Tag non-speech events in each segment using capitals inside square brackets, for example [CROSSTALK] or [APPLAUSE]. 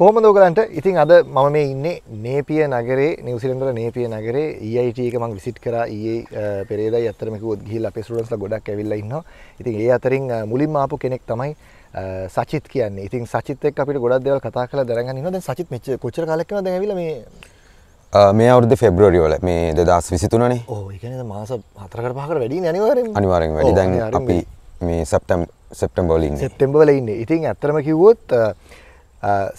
කොහොමද ඔයගලන්ට ඉතින් අද මම මේ ඉන්නේ නේපිය නගරේ නිව්සිලන්තර නේපිය නගරේ EIT එක e මම විසිට් කරා ඊයේ පෙරේදායි අතරම කිව්වොත් ගිහිල්ලා අපේ ස්ටුඩන්ට්ස්ලා ගොඩක් ඇවිල්ලා ඉන්නවා. ඉතින් ඒ අතරින් මුලින්ම ආපු කෙනෙක් තමයි සචිත් කියන්නේ. ඉතින් සචිත් එක්ක අපිට ගොඩක් දේවල් කතා කරලා දැනගන්න ඉන්නවා. දැන් සචිත් මෙච්ච කොච්චර කාලයක් වෙනවද දැන් ඇවිල්ලා මේ මේ අවුරුද්දේ පෙබ්‍රුවරි වල මේ 2023 නේ. ඔව් ඒ කියන්නේ මාස 4කට 5කට වැඩි නේ අනිවාර්යෙන්ම. අනිවාර්යෙන්ම වැඩි. දැන් අපි මේ සැප්තැම්බර් සැප්තැම්බර් වල ඉන්නේ. සැප්තැම්බර් වල ඉන්නේ. ඉතින් ඇත්තටම කිව්වොත්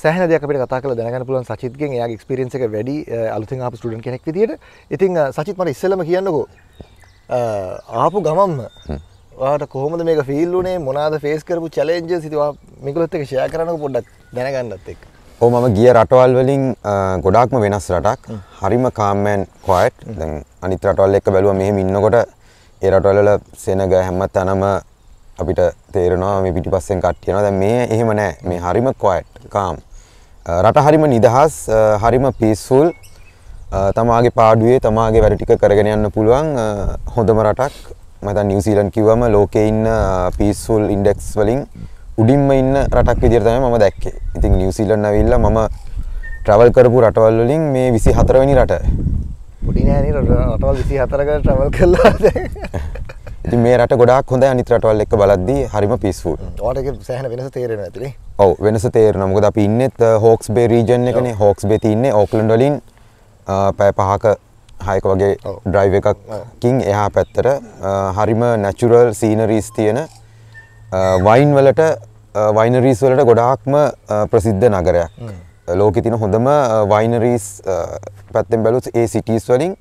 සෑහන දෙයක් අපිට කතා කළ දැනගන්න පුළුවන් සචිත්ගෙන් එයාගේ එක්ස්පීරියන්ස් එක වැඩි අලුතින් ආපු ස්ටුඩන්ට් කෙනෙක් විදියට. ඉතින් සචිත් මට ඉස්සෙල්ලම කියන්නකෝ ආපු ගමම්ම වාට කොහොමද මේක ෆිල් වුණේ මොනාද ෆේස් කරපු චැලෙන්ජස් සිතුවා මේකලොත් එක ෂෙයා කරන්න පොඩ්ඩක් දැනගන්නත් එක්ක. ඕ මම ගිය රටවල් වලින් ගොඩාක්ම වෙනස් රටක් හරිම කාමෑන් කොයිට් අනිත් රටවල් එක්ක බැලුව මෙහෙම ඉන්නකොට ඒ රටවල්ල සෙනග හැම තැනම අපිට තේරෙනවා මේ පිටිපස්සෙන් කට් යනවා. දැන් මේ එහෙම නෑ. මේ හරිම quiet calm. රට හරිම නිදහස්, හරිම peaceful. තමාගේ පාඩුවේ තමාගේ වැඩ ටික කරගෙන යන්න පුළුවන් හොඳම රටක්. මම දැන් නිව්සීලන්ඩ් කිව්වම ලෝකේ ඉන්න peaceful index වලින් උඩින්ම ඉන්න රටක් විදිහට තමයි මම දැක්කේ. ඉතින් නිව්සීලන්ඩ් ඇවිල්ලා මම ට්‍රවල් කරපු රටවල් වලින් මේ 24 වෙනි රට. පොඩි නෑනේ රටවල් 24කට ට්‍රවල් කළාද? ඉතින් මේ රට ගොඩාක් හොඳයි අනිත් රටවල් එක්ක බලද්දී හරිම peaceful. ඔයාලට ඒක සෑහෙන වෙනස තේරෙනවා ඇතිනේ. ඔව් වෙනස තේරෙනවා. මොකද අපි ඉන්නේත් හෝක්ස් බේ රීජන් එකනේ. හෝක්ස් බේ තියෙන්නේ ඕක්ලන්ඩ් වලින් පැය පහක හයක වගේ ඩ්‍රයිව් එකකින් එහා පැත්තට හරිම natural sceneries තියෙන වයින් වලට වයිනරීස් වලට ගොඩාක්ම ප්‍රසිද්ධ නගරයක්. ලෝකෙ තියෙන හොඳම වයිනරීස් පැත්තෙන් බැලුවොත් ඒ සිටිස් වලින්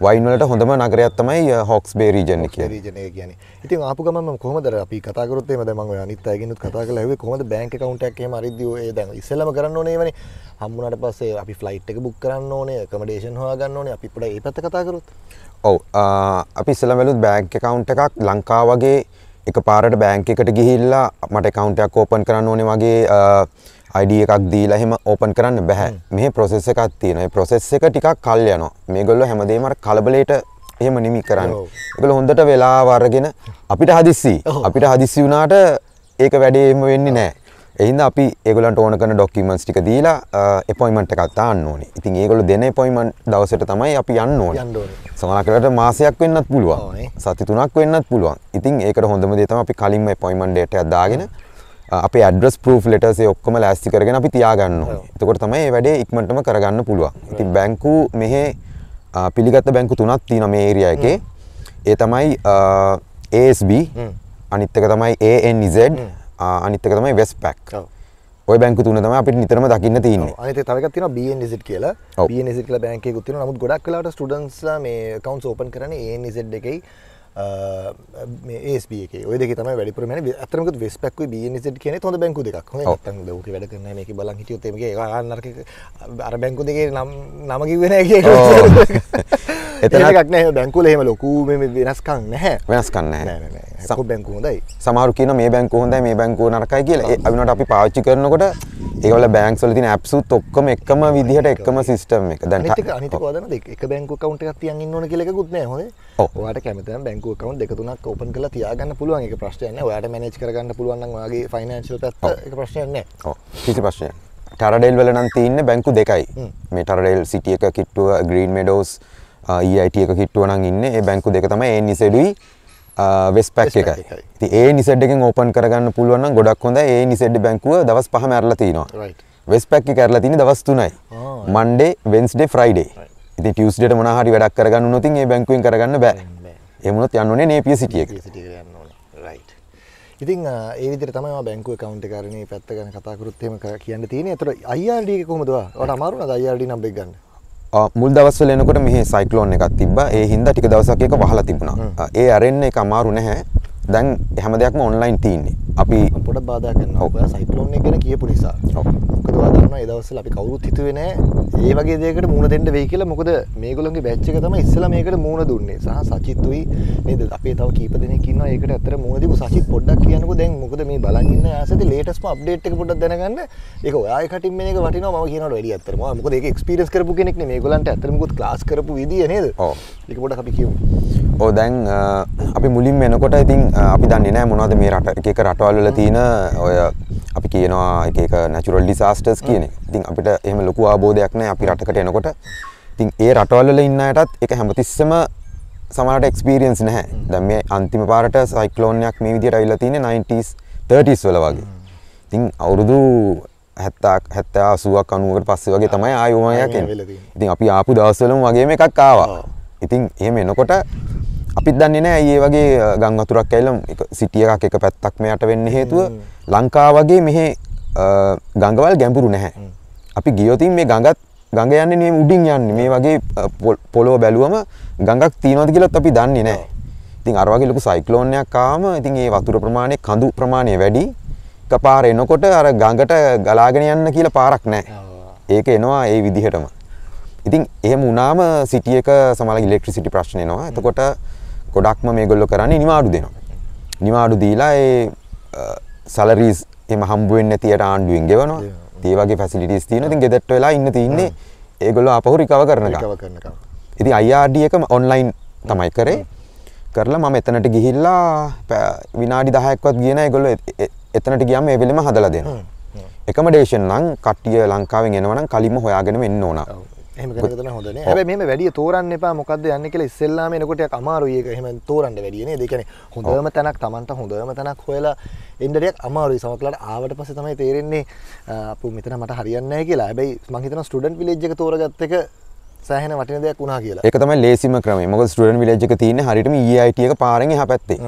වයින්වලට හොඳම නගරයක් තමයි හොක්ස් බේ රීජන් එක රීජනය කියන ඉතින් ආපු ගම කොහමද අපි කතාකරත් ම දම අනිත් අයගෙනුත් කතා කළ ඇවේ කොහොද බැංක කවුන්ටක් මරිදේ දැන් ඉස්සලම කරන්න ඕනේ වනි හම්මුණට පස්සේ අපි ෆ්ලයිට් එක බුක් කරන්න ඕනේ කමඩේෂන් හොයාගන්න ඕනේ අපිට ඒ පැත කතාකරොත් ඔව අපි ඉස්සලමැලුත් බෑංක කවුන්ට එකක් ලංකා වගේ එක පාරට බෑංක එකට ගිහිල්ලා මට කවුන්ටයක් ඕපන් කරන්න ඕනේ වගේ ID එකක් දීලා එහෙම ඕපන් කරන්න බෑ. මේ process එකක් තියෙනවා. මේ process එක ටිකක් කල් යනවා. මේගොල්ලෝ හැමදේම අර කලබලයට එහෙම නිමි කරන්නේ. ඒගොල්ලෝ හොඳට වෙලාව අරගෙන අපිට හදිස්සි අපිට හදිස්සි වුණාට ඒක වැඩේ එහෙම වෙන්නේ නෑ. එහින්ද අපි ඒගොල්ලන්ට ඕන කරන ඩොකියුමන්ට්ස් ටික දීලා අපොයින්ට්මන්ට් එකක් දාන්න ඕනේ. ඉතින් ඒගොල්ලෝ දෙන අපොයින්ට්මන්ට් දවසට තමයි අපි යන්න ඕනේ. යන්න ඕනේ. සමහරකට මාසයක් වෙන්නත් පුළුවන්. සති තුනක් වෙන්නත් පුළුවන්. ඉතින් ඒකට හොඳම දේ තමයි අපි කලින්ම අපොයින්ට්මන්ට් ඩේට් එකක් දාගෙන අපේ ඇඩ්‍රස් ප්‍රූෆ් ලෙටර්ස් ඒ ඔක්කොම ලෑස්ති කරගෙන අපි තියාගන්න ඕනේ. එතකොට තමයි මේ වැඩේ ඉක්මනටම කරගන්න පුළුවන්. ඉතින් බැංකු මෙහි පිළිගත් බැංකු තුනක් තියෙනවා මේ ඒරියා එකේ. ඒ තමයි ASB අනිත් එක තමයි ANZ අනිත් එක තමයි Westpac. ඔය බැංකු තුන තමයි අපිට නිතරම දකින්න තියෙන්නේ. අනිත් තව එකක් තියෙනවා BNZ කියලා. BNZ කියලා බැංකයකුත් තියෙනවා. නමුත් ගොඩක් වෙලාවට ස්ටුඩන්ට්ස්ලා මේ accounts open කරන්නේ ANZ එකේ ඒස්ේ ඔය තම වැඩි පරම අතරමක වෙස් පක් බ කියන හොඳ බැංකු දෙක් ලෝක වැඩ කරන මේක බල හිටියොත්තේ අන්නරක අර බැංකු දෙගේ නම් නමකිවෙනගේ [LAUGHS] එතනක් නෑ බැංකුවල එහෙම ලොකු වෙනස්කම් නැහැ වෙනස්කම් නැහැ සකු බැංකුව හොඳයි සමහරු කියනවා මේ බැංකුව හොඳයි මේ බැංකුව නරකයි කියලා ඒ අවිනට අපි පාවිච්චි කරනකොට ඒවල බැංක්ස් වල තියෙන ඇප්ස් උත් ඔක්කොම එකම විදිහට එකම සිස්ටම් එක දැන් අනිත් එක අනිත් එක වදනද එක බැංකුව account එකක් තියන් ඉන්න ඕන කියලා එකකුත් නෑ හොඳේ ඔයාට කැමති නම් බැංකුව account දෙක තුනක් open කරලා තියාගන්න පුළුවන් ඒක ප්‍රශ්නයක් නෑ ඔයාට manage කරගන්න පුළුවන් නම් ඔයාගේ financial පැත්ත ඒක ප්‍රශ්නයක් නෑ ඔව් කිසි ප්‍රශ්නයක් ටරඩෙල් වලනන් තියන්න බැංකු දෙකයි මේ ටරඩෙල් සිටිය එක කිට්ටුව ග්‍රීන් මෙඩෝස් EIT එක කිට්ටුව නම් ඉන්නේ ඒ බැංකු දෙක තමයි ඒ නිසෙඩුයි වෙස්පැක් එකයි. ඉතින් ඒ නිසෙඩ් එකෙන් ඕපන් කරගන්න පුළුවන් නම් ගොඩක් හොඳයි. ඒ නිසෙඩ් බැංකුව දවස් 5ම ඇරලා තිනවා. රයිට්. වෙස්පැක් එක ඇරලා තින්නේ දවස් 3යි. මන්ඩේ, වෙන්ස්ඩේ, ෆ්‍රයිඩේ. ඉතින් ටියුස්ඩේට මොනවා හරි වැඩක් කරගන්න වුණොත් ඉතින් ඒ බැංකුවෙන් කරගන්න බෑ. එහෙම වුණොත් යන්න ඕනේ නේපිය සිටි එක. රයිට්. ඉතින් ඒ විදිහට තමයි මම බැංකුව account එක අරගෙන මේ පැත්ත ගැන කතා කරුත් එහෙම කියන්න තියෙන්නේ. ඒතර IRD එක කොහමද ඔයා? ඔයාට අමාරු නේද IRD නම් බෙක් ගන්න? මුල් දවස්වල එනකොට මෙහි සයික්ලෝන් එකක් තිබ්බා. ඒ හින්දා ටික දවසක් එක වහලා තිබුණා. ඒ ඇරෙන්න එක අමාරු නැහැ. දැන් හැම දෙයක්ම ඔන්ලයින් තියෙන්නේ. අපි පොඩක් බාධා කරනවා. ඔයා සයික්ලෝන් එක ගැන කියපු නිසා. ඔව්. මොකද ඔයා දන්නවා ඒ දවස්වල අපි කවුරුත් හිතුවේ නෑ ඒ වගේ දෙයකට මුහුණ දෙන්න වෙයි කියලා. මොකද මේගොල්ලෝගේ බැච් එක තමයි ඉස්සලා මේකට මුහුණ දුන්නේ. සහ සචිත්තුයි නේද? අපේ තව කීප දෙනෙක් ඉන්නවා. ඒකට ඇත්තට මුහුණ දීපු සචිත් පොඩ්ඩක් කියන්නකෝ දැන් මොකද මේ බලන් ඉන්න ආසති ලේටස්ට්ම අප්ඩේට් එක පොඩ්ඩක් දැනගන්න. ඒක ඔයාගේ කටින් මේක වටිනවා මම කියනවට වැඩිය ඇත්තටම. මොකද ඒක එක්ස්පීරියන්ස් කරපු කෙනෙක් නේ මේගොල්ලන්ට ඇත්තටම මොකද ක්ලාස් කරපු විදිය නේද? ඔව්. ඒක පොඩ්ඩක් අපි කියමු. ඕ දැන් අපි මුලින් වෙනකොට ඉතින් අපි දන්නේ නෑ මොනවද මේ රට එක රටවල්ල තියෙන ඔය අපි කියනවා එක නැචුරල් ඩිසාස්ටර්ස් කියන එක. ඉතින් අපිට එහෙම ලොකු ආબોධයක් නෑ අපි රටකට එනකොට. ඉතින් ඒ රටවල්ල ඉන්න අයටත් ඒක හැමතිස්සම සමහරට එක්ස්පීරියන්ස් නැහැ. දැන් මේ අන්තිම පාරට සයික්ලෝන්යක් මේ විදිහට අවිල්ලා තියෙන්නේ 90s 30s වල වගේ. ඉතින් අවුරුදු 70ක් 70 80ක් 90කට පස්සේ වගේ තමයි ආයෝමයක් එන්නේ. ඉතින් අපි ආපු දවස්වලම වගේ මේකක් ආවා. ඉතින් එහෙම එනකොට අපිත් දන්නේ නෑ ඒ වගේ ගං වතුරක් ඇවිල්ලා සිටිය එකක් එක පැත්තක් මෙයාට වෙන්න හේතුව ලංකාව වගේ මෙහි ගඟවල් ගැඹුරු නැහැ. අපි ගියොත් මේ ගඟත් ගඟ යන්නේ නෙමෙයි උඩින් යන්නේ මේ වගේ පොළොව බැලුවම ගඟක් තියනවාද කියලාත් අපි දන්නේ නැහැ. ඉතින් අර වගේ ලොකු සයික්ලෝන් එකක් ආවම ඉතින් ඒ වතුර ප්‍රමාණය කඳු ප්‍රමාණය වැඩි. එකපාර එනකොට අර ගඟට ගලාගෙන යන්න කියලා පාරක් නැහැ. ඒක එනවා ඒ විදිහටම. ඉතින් එහෙම වුණාම සිටි එක සමහර ඉලෙක්ට්‍රිසිටි ප්‍රශ්න එනවා. එතකොට ගොඩක්ම මේගොල්ලෝ කරන්නේ නිවාඩු දෙනවා. නිවාඩු දීලා ඒ සැලරීස් එහෙම හම්බ වෙන්නේ නැති යට ආණ්ඩුවෙන් ගෙවනවා. ඒ වගේ ෆැසිලිටිස් තියෙනවා. ඉතින් ගෙදරට වෙලා ඉන්න තින්නේ ඒගොල්ලෝ ආපහු රිකවර් කරනකම්. ඉතින් IRD එක ඔන්ලයින් තමයි කරේ. කරලා මම එතනට ගිහිල්ලා විනාඩි 10ක්වත් ගිය නැහැ ඒගොල්ලෝ එතනට ගියාම ඒ වෙලෙම හදලා දෙනවා. එකමඩේෂන් නම් කට්ටිය ලංකාවෙන් එනවනම් කලින්ම හොයාගෙන එන්න ඕන. එහම කරන හොඳ ඇ මෙම වැඩිය තෝරන්න එපා මොකද යන්න කියල ඉස්සල්ලාම එනකොට අමාරුයක හම තෝරන්න වැඩියනේ දෙකන හොඳම තැනක් තමන්ට හොඳම තැනක් හොලා එන්ඩරයක් අමාරුයි සමකලට ආවට පස තමයි තේරෙන්නේ අප මෙතන මට හරින්න කියලා ඇබයි මහිතන ස්ටඩන් විලේජ්ක තෝරගත්තක සෑහන වටන දෙයක් වුණා කියලා එකතම ලේසිම ක්‍රම මොක ස්ටඩන් විලේජ්ක තියන හරිටම ඒයිටක e පාරෙන් හ පැත්තේ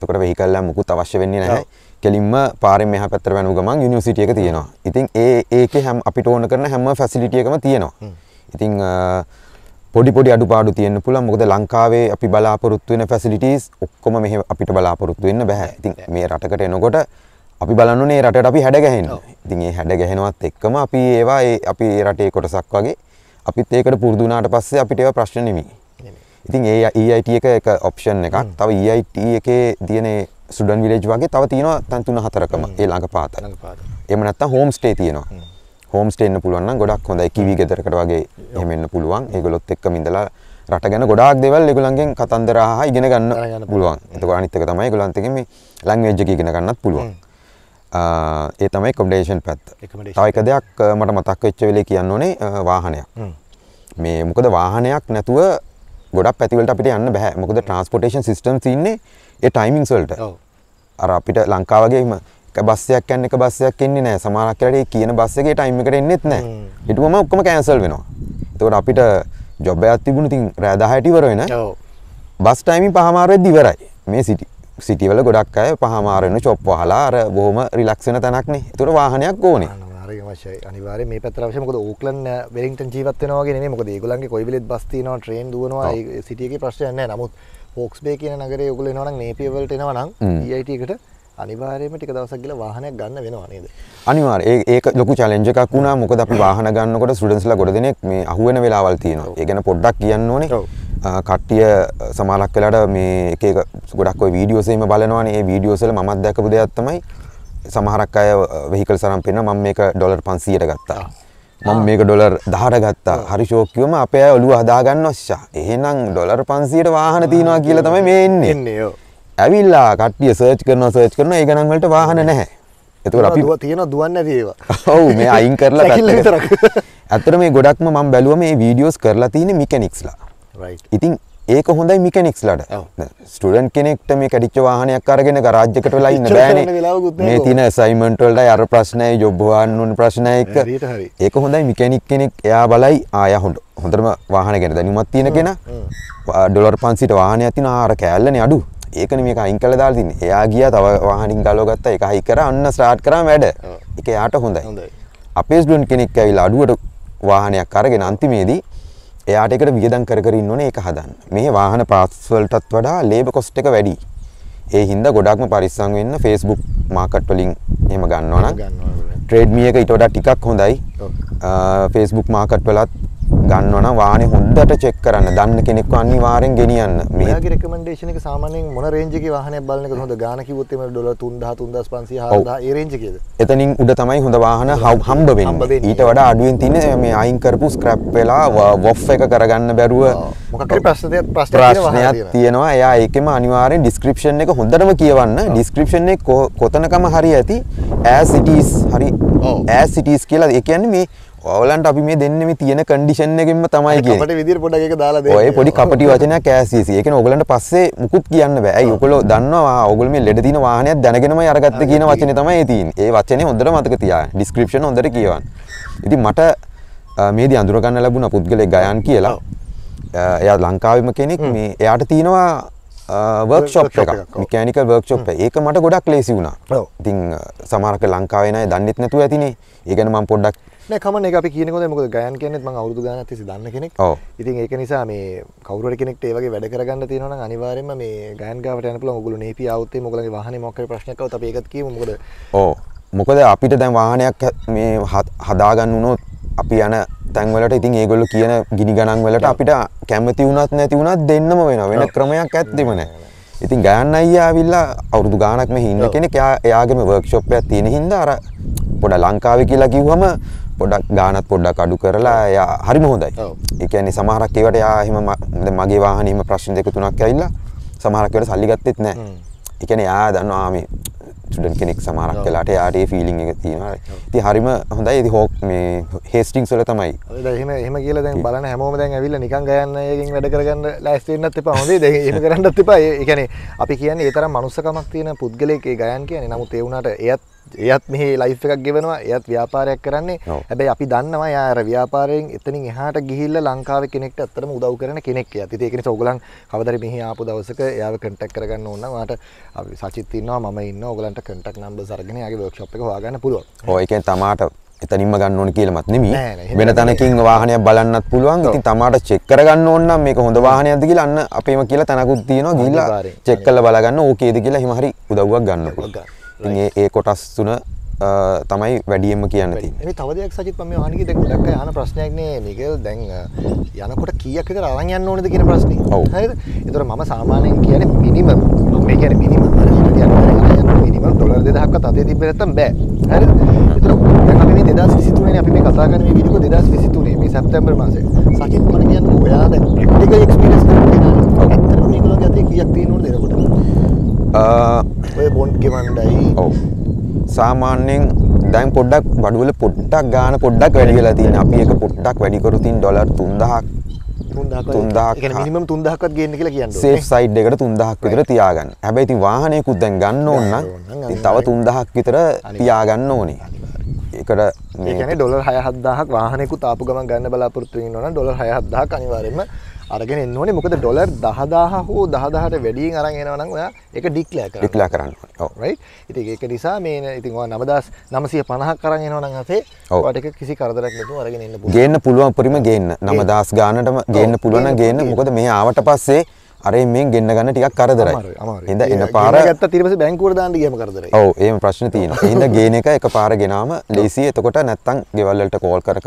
තකට වෙහි කල්ලා මුකුත් අවශ්‍ය වෙන්නේ නැහැ කෙලින්ම පාරෙන් මෙහ පැත්තර වැනු ගමන් යුනිසිටියක තියෙනවා ඉතින් ඒ ඒක හැම් අපිට ඕන කරන හැම ෆැසිලිටියකම තියෙනවා ඉතින් පොඩි පොඩි අඩුපාඩු තියෙන්න පුළුවන් මොකද ලංකාවේ අපි බලාපොරොත්තු වෙන ෆැසිලිටිස් ඔක්කොම මෙහෙ අපිට බලාපොරොත්තු වෙන්න බෑ. ඉතින් මේ රටකට එනකොට අපි බලන්න ඕනේ රටට අපි හැඩ ගැහෙනවා. ඉතින් මේ හැඩ ගැහෙනවත් එක්කම අපි ඒවා අපි රටේ කොටසක් වගේ අපිත් ඒකට පුරුදු වුණාට පස්සේ අපිට ඒවා ප්‍රශ්න නෙමෙයි. ඉතින් ඒ EIT එක එක ඔප්ෂන් එකක්. තව EIT එකේ තියෙන ස්ටුඩන්ට් විලේජ් වගේ තව තියෙනවා තන් තුන හතරකම. ඒ ළඟ පාත. ළඟ පාත. එහෙම නැත්නම් හෝම් ස්ටේ තියෙනවා. හෝම් ස්ටේ එන්න පුළුවන් නම් ගොඩක් හොඳයි කිවි ගෙදරකට වගේ එහෙම එන්න පුළුවන්. ඒගොල්ලොත් එක්කම ඉඳලා රට ගැන ගොඩාක් දේවල් ඒගොල්ලන්ගෙන් කතන්දර අහලා ඉගෙන ගන්න පුළුවන්. එතකොට අනිත් එක තමයි ඒගොල්ලන්ට මේ ලැන්ග්වේජ් එක ඉගෙන ගන්නත් පුළුවන්. ඒ තමයි කොමඩේෂන් පැත්ත. තව එක දෙයක් මට මතක් වෙච්ච වෙලේ කියන්න ඕනේ වාහනයක්. මේ මොකද වාහනයක් නැතුව ගොඩක් පැතිවලට අපිට යන්න බෑ මොකද ට්‍රන්ස්පොටේෂන් සිස්ටම් තින්නේ ඒ ටයිමින්ස් වලට අර අපිට ලංකාවගේම බස් එකක් යන එක බස් එකක් එන්නේ නැහැ. සමහරක් වෙලාවට කියන බස් එකේ ටයිම් එකට එන්නේත් නැහැ. හිටුවම ඔක්කොම කැන්සල් වෙනවා. එතකොට අපිට ජොබ් එකක් තිබුණු ඉතින් රෑ 10ට ඉවර වෙන. ඔව්. බස් ටයිමින් පහමාර වෙද්දි ඉවරයි. මේ සිටි සිටි වල ගොඩක් අය පහමාර වෙන චොප් වහලා අර බොහොම රිලැක්ස් වෙන තැනක් නේ. ඒතකොට වාහනයක් ඕනේ. හරි අවශ්‍යයි අනිවාර්යයෙන් මේ පැත්තට අවශ්‍යයි මොකද ඕක්ලන් වෙලින්ටන් ජීවත් වෙනවා වගේ නෙමෙයි මොකද ඒගොල්ලන්ගේ කොයි වෙලෙත් බස් තියෙනවා ට්‍රේන් දුවනවා ඒ සිටි එකේ ප්‍රශ්නයක් නැහැ. නමුත් හොක්ස්බේ කියන නගරේ ඔයගොල්ලෝ එනවා නම් නේපිය වලට එනවා නම් EIT එකට අනිවාර්යයෙන්ම ටික දවසක් ගිහලා වාහනයක් ගන්න වෙනවා නේද? අනිවාර්යයෙන් ඒක ලොකු චැලෙන්ජ් එකක් වුණා. මොකද අපි වාහන ගන්නකොට ස්ටුඩන්ට්ස්ලා ගොඩ දෙනෙක් මේ අහුවෙන වෙලාවල් තියෙනවා. ඒ ගැන පොඩ්ඩක් කියන්න ඕනේ. කට්ටිය සමාලක් වෙලාට මේ එක එක ගොඩක් ওই වීඩියෝස් එහෙම බලනවානේ. ඒ වීඩියෝස් වල මමත් දැකපු දෙයක් තමයි සමහරක් අය වෙහිකල් සරම් පෙන්න මම මේක ඩොලර් 500ට ගත්තා. මම මේක ඩොලර් 10ට ගත්තා. හරි ෂෝක් කිව්වම අපේ අය ඔළුව හදාගන්නවා. එහෙනම් ඩොලර් 500ට වාහන තියනවා කියලා තමයි මේ එන්නේ. එන්නේ ඔව්. ඇවිල්ලා කට්ටිය සර්ච් කරනවා සර්ච් කරනවා ඒ ගණන් වලට වාහන නැහැ. එතකොට අපි තියෙනවා දුවන්නේ නැති ඒවා. ඔව් මේ අයින් කරලා පැත්තට [LAUGHS] විතරක්. [LAUGHS] ඇත්තට මේ ගොඩක්ම මම බැලුවා මේ වීඩියෝස් කරලා තියෙන්නේ මිකැනික්ස්ලා. රයිට්. ඉතින් ඒක හොඳයි මිකැනික්ස්ලාට. ස්ටුඩන්ට් කෙනෙක්ට මේ කැඩිච්ච වාහනයක් අරගෙන ගරාජ්යකට වෙලා ඉන්න [LAUGHS] බෑනේ. මේ තියෙන අසයින්මන්ට් වලටයි අර ප්‍රශ්නයයි ජොබ් හොයන්න ඕන ප්‍රශ්නය එක. ඒක හොඳයි මිකැනික් කෙනෙක් එයා බලයි ආය හොඳ. හොඳටම වාහන ගැන දැනුමක් තියෙන කෙනා ඩොලර් 500ට වාහනයක් තියෙන ආර කෑල්ලනේ අඩු. ඒකන මේක අයින් කළ දාලා තින්නේ. එයා ගියා තව වාහනින් ගලව ගත්තා ඒක හයි කරා අන්න ස්ටාර්ට් කරා වැඩ. ඒක එයාට හොඳයි. අපේ ස්ටුඩන්ට් කෙනෙක් ඇවිල්ලා අඩුවට වාහනයක් අරගෙන අන්තිමේදී එයාට එකට වියදම් කර කර ඉන්න ඕනේ ඒක හදන්න. මේ වාහන පාර්ට්ස් වලටත් වඩා ලේබර් කොස්ට් එක වැඩි. ඒ හින්දා ගොඩක්ම පරිස්සම් වෙන්න Facebook මාකට් වලින් එහෙම ගන්නවා නම් ට්‍රේඩ් මී එක ඊට වඩා ටිකක් හොඳයි. Facebook මාකට් වලත් ගන්නවන වානේ හොඳට චෙක් කරන්න දන්න කෙනෙක්ව අනිවාර්යෙන් ගෙනියන්න. මෙයාගේ රෙකමෙන්ඩේෂන් එක සාමාන්‍යයෙන් මොන රේන්ජ් එකේ වාහනයක් බලන එකද හොඳ ගාන කිව්වොත් එimhe ඩොලර් 3000 3500 4000 ඒ රේන්ජ් එකේද? එතනින් උඩ තමයි හොඳ වාහන හම්බ වෙන්නේ. ඊට වඩා අඩුවෙන් තියෙන මේ අයින් කරපු ස්ක්‍රැප් වෙලා වොෆ් එක කරගන්න බැරුව මොකක් හරි ප්‍රශ්නයක් ප්‍රශ්නයක් තියෙනවා. එයා ඒකෙම අනිවාර්යෙන් ඩිස්ක්‍රිප්ෂන් එක හොඳටම කියවන්න. ඩිස්ක්‍රිප්ෂන් එක කොතනකම හරි ඇති as it is හරි as it is කියලා ඒ කියන්නේ මේ ඔවලන්ට අපි මේ දෙන්නම තියෙන කඩිෂන් එකෙන්ම තමයි කියට විදිර පොඩ එක දාලා ඔය පොඩි කපටි වචනය කෑසිසි එක ඔගලන්ට පස්සේ මුකුත් කියන්න බෑ ඔකොල දන්නවා ඔගුල මේ ලෙඩ තින වාහනයක් දැනගෙනම අරගත්ත කියන වචන තමයි තින් ඒ වචනය හොඳට මතක තියා ඩිස්ක්‍රපෂන් හොඳට කියවන් ඉති මට මේදී අඳුරගන්න ලැබුණ පුද්ගලෙ ගයන් කියලා එයා ලංකාවම කෙනෙක් මේ එයාට තියෙනවා වර්ක්ෂප් එකක් මිකෑනික වර්ක්ෂප් ඒක මට ගොඩක් ලේසි වුණා ඉතින් සමාරක ලංකාවනය දන්නෙත් නැතුව ඇතිනේ ඒගන මම් පොඩ්ඩක් කමන එක කියනකොද මොක ගයන් කියනෙත් ම අවුදු ගන තිසි දන්න කෙනෙක් ඉතින් ඒක නිසා මේ කවර කෙනෙක් ඒවගේ වැඩ කරගන්න තියෙනවන අනිවාරෙන්ම මේ ගයන්ගට යනපල ඔගුල නේපිය අවත්තේ මොකල වාහන මොක ප්‍රශ්නකව ඒකත් මොකද ඕ මොකද අපිට දැන් වාහනයක් මේ හදාගන්න වුණොත් අපි යන තැන්වලට ඉතින් ඒගොල්ලු කියන ගිනි ගණන් වලට අපිට කැමති වුණත් නැති වුණත් දෙන්නම වෙන වෙන ක්‍රමයක් ඇත්තිමනෑ ඉතින් ගයන්න අයියා විල්ලා අවුරුදු ගානක් මෙහි ඉන්න කෙනෙක් එයාගේම වර්ක්ෂොප්යක් තියෙන හින්දා අර පොඩ ලංකාවේ කියලා කිව්වම පොඩක් ගානත් පොඩ්ඩක් අඩු කරලා එයා හරිම හොඳයි. ඒ කියන්නේ සමහරක් ඒවට එයා එහෙම මගේ වාහනේම ප්‍රශ්න දෙක තුනක් ඇවිල්ලා සමහරක් ඒවට සල්ලි ගත්තෙත් නැහැ. ඒ කියන්නේ එයා දන්නවා මේ ස්ටඩන් කෙනෙක් සමහරක් වෙලාට එයාට ඒ ෆීලිං එක තියෙනවා. ඉතින් හරිම හොඳයි. ඉතින් හොක් මේ හේස්ටින්ග්ස් වල තමයි. දැන් එහෙම එහෙම කියලා දැන් බලන හැමෝම දැන් ඇවිල්ලා නිකන් ගයන්න එකකින් වැඩ කරගන්න ලෑස්ති වෙන්නත් එපා. හොඳයි. දැන් එහෙම කරන්නත් එපා. ඒ කියන්නේ අපි කියන්නේ ඒ තරම් මනුස්සකමක් තියෙන පුද්ගලයෙක් ඒ ගයන් කියන්නේ. නමුත් ඒ වුණාට එයත් එයත් මෙහි ලයිෆ් එකක් ගෙවනවා එයත් ව්‍යාපාරයක් කරන්නේ හැබැයි අපි දන්නවා යා අර ව්‍යාපාරයෙන් එතනින් එහාට ගිහිල්ලා ලංකාවේ කෙනෙක්ට ඇත්තටම උදව් කරන කෙනෙක් කියලා. ඉතින් ඒක නිසා ඕගලන් කවදාරි මෙහි ආපු දවසක එයාව කන්ටැක්ට් කරගන්න ඕන නම් වාට අපි සචිත් ඉන්නවා මම ඉන්නවා ඕගලන්ට කන්ටැක්ට් නම්බර්ස් අරගෙන යාගේ වර්ක්ෂොප් එක හොයාගන්න පුළුවන්. ඔව් ඒ කියන්නේ තමාට එතනින්ම ගන්න ඕන කියලමත් නෙමෙයි. වෙන තැනකින් වාහනයක් බලන්නත් පුළුවන්. ඉතින් තමාට චෙක් කරගන්න ඕන නම් මේක හොඳ වාහනයක්ද කියලා අන්න අපේම කියලා තැනකුත් තියෙනවා. ගිහිල්ලා චෙක් කරලා බලගන්න ඕකේද කියලා හිම හරි උදව්වක් ගන්න පුළුවන්. ඒ ඒ කොටස් තුන තමයි වැඩියම කියන්න තියෙන්නේ. තව දෙයක් සජිත් මම අහන්න කිව්වේ දැන් ගොඩක් අය අහන ප්‍රශ්නයක් නේ මිගල් දැන් යනකොට කීයක් විතර අරන් යන්න ඕනද කියන ප්‍රශ්නේ. හරිද? ඒතර මම සාමාන්‍යයෙන් කියන්නේ මිනිමම්. මේ කියන්නේ මිනිමම්. මිනිමම් ඩොලර් 2000ක්වත් අතේ තිබ්බේ නැත්තම් බෑ. හරිද? ඒතර දැන් අපි මේ 2023 නේ අපි මේ කතා කරන මේ වීඩියෝ 2023 මේ සැප්තැම්බර් මාසේ. සජිත් මම කියන්නේ ඔයා දැන් ප්‍රැක්ටිකල් එක්ස්පීරියන්ස් කරලා තියෙනවා. ඇත්තටම මේගොල්ලෝගේ අතේ කීයක් තියෙනවද එතකොට? ඔය බොන්ඩ් ගෙවන්නයි ඔව් සාමාන්‍යයෙන් දැන් පොඩ්ඩක් බඩුවල පොඩ්ඩක් ගාන පොඩ්ඩක් වැඩි වෙලා තියෙන අපි එක පොඩ්ඩක් වැඩි කරු තින් ඩොලර් 3000ක් 3000ක් මිනිමම් 3000ක්වත් ගේන්න කියලා කියන්නේ සේෆ් සයිඩ් එකට 3000ක් විතර තියාගන්න. හැබැයි ඉතින් වාහනයකුත් දැන් ගන්න ඕන නම් ඉතින් තව 3000ක් විතර තියාගන්න ඕනේ. ඒකට මේ කියන්නේ ඩොලර් 6-7000ක් වාහනයකුත් ආපු ගමන් ගන්න බලාපොරොත්තු වෙනවා නම් ඩොලර් 6-7000ක් අනිවාර්යයෙන්ම අරගෙන එන්න ඕනේ මොකද ඩොලර් 10000 හෝ 10000ට වැඩියෙන් අරන් එනවා නම් ඔයා ඒක ඩික්ලෙයාර් කරන්න ඩික්ලෙයාර් කරන්න ඕනේ. ඔව්. රයිට්. ඉතින් ඒක නිසා මේ ඉතින් ඔයා 9950ක් අරන් එනවා නම් අපේ ඔයාට ඒක කිසි කරදරයක් නැතුව අරගෙන එන්න පුළුවන්. ගේන්න පුළුවන් පරිම ගේන්න. 9000 ගානටම ගේන්න පුළුවන් නම් ගේන්න. මොකද මේ ආවට පස්සේ අර මේ ගෙන්න්න ගන්න ටිකක් කරදරයි හිද එන්න පාර ගත්ත තිරස බැංකුවට දාන්න ගම කරදර ඕ ඒම ප්‍රශ්න තියෙන [LAUGHS] හිද ගේන එක එක පාර ගෙනාම ලේසි එතකොට නැත්තං ගෙවල්ලට කෝල් කර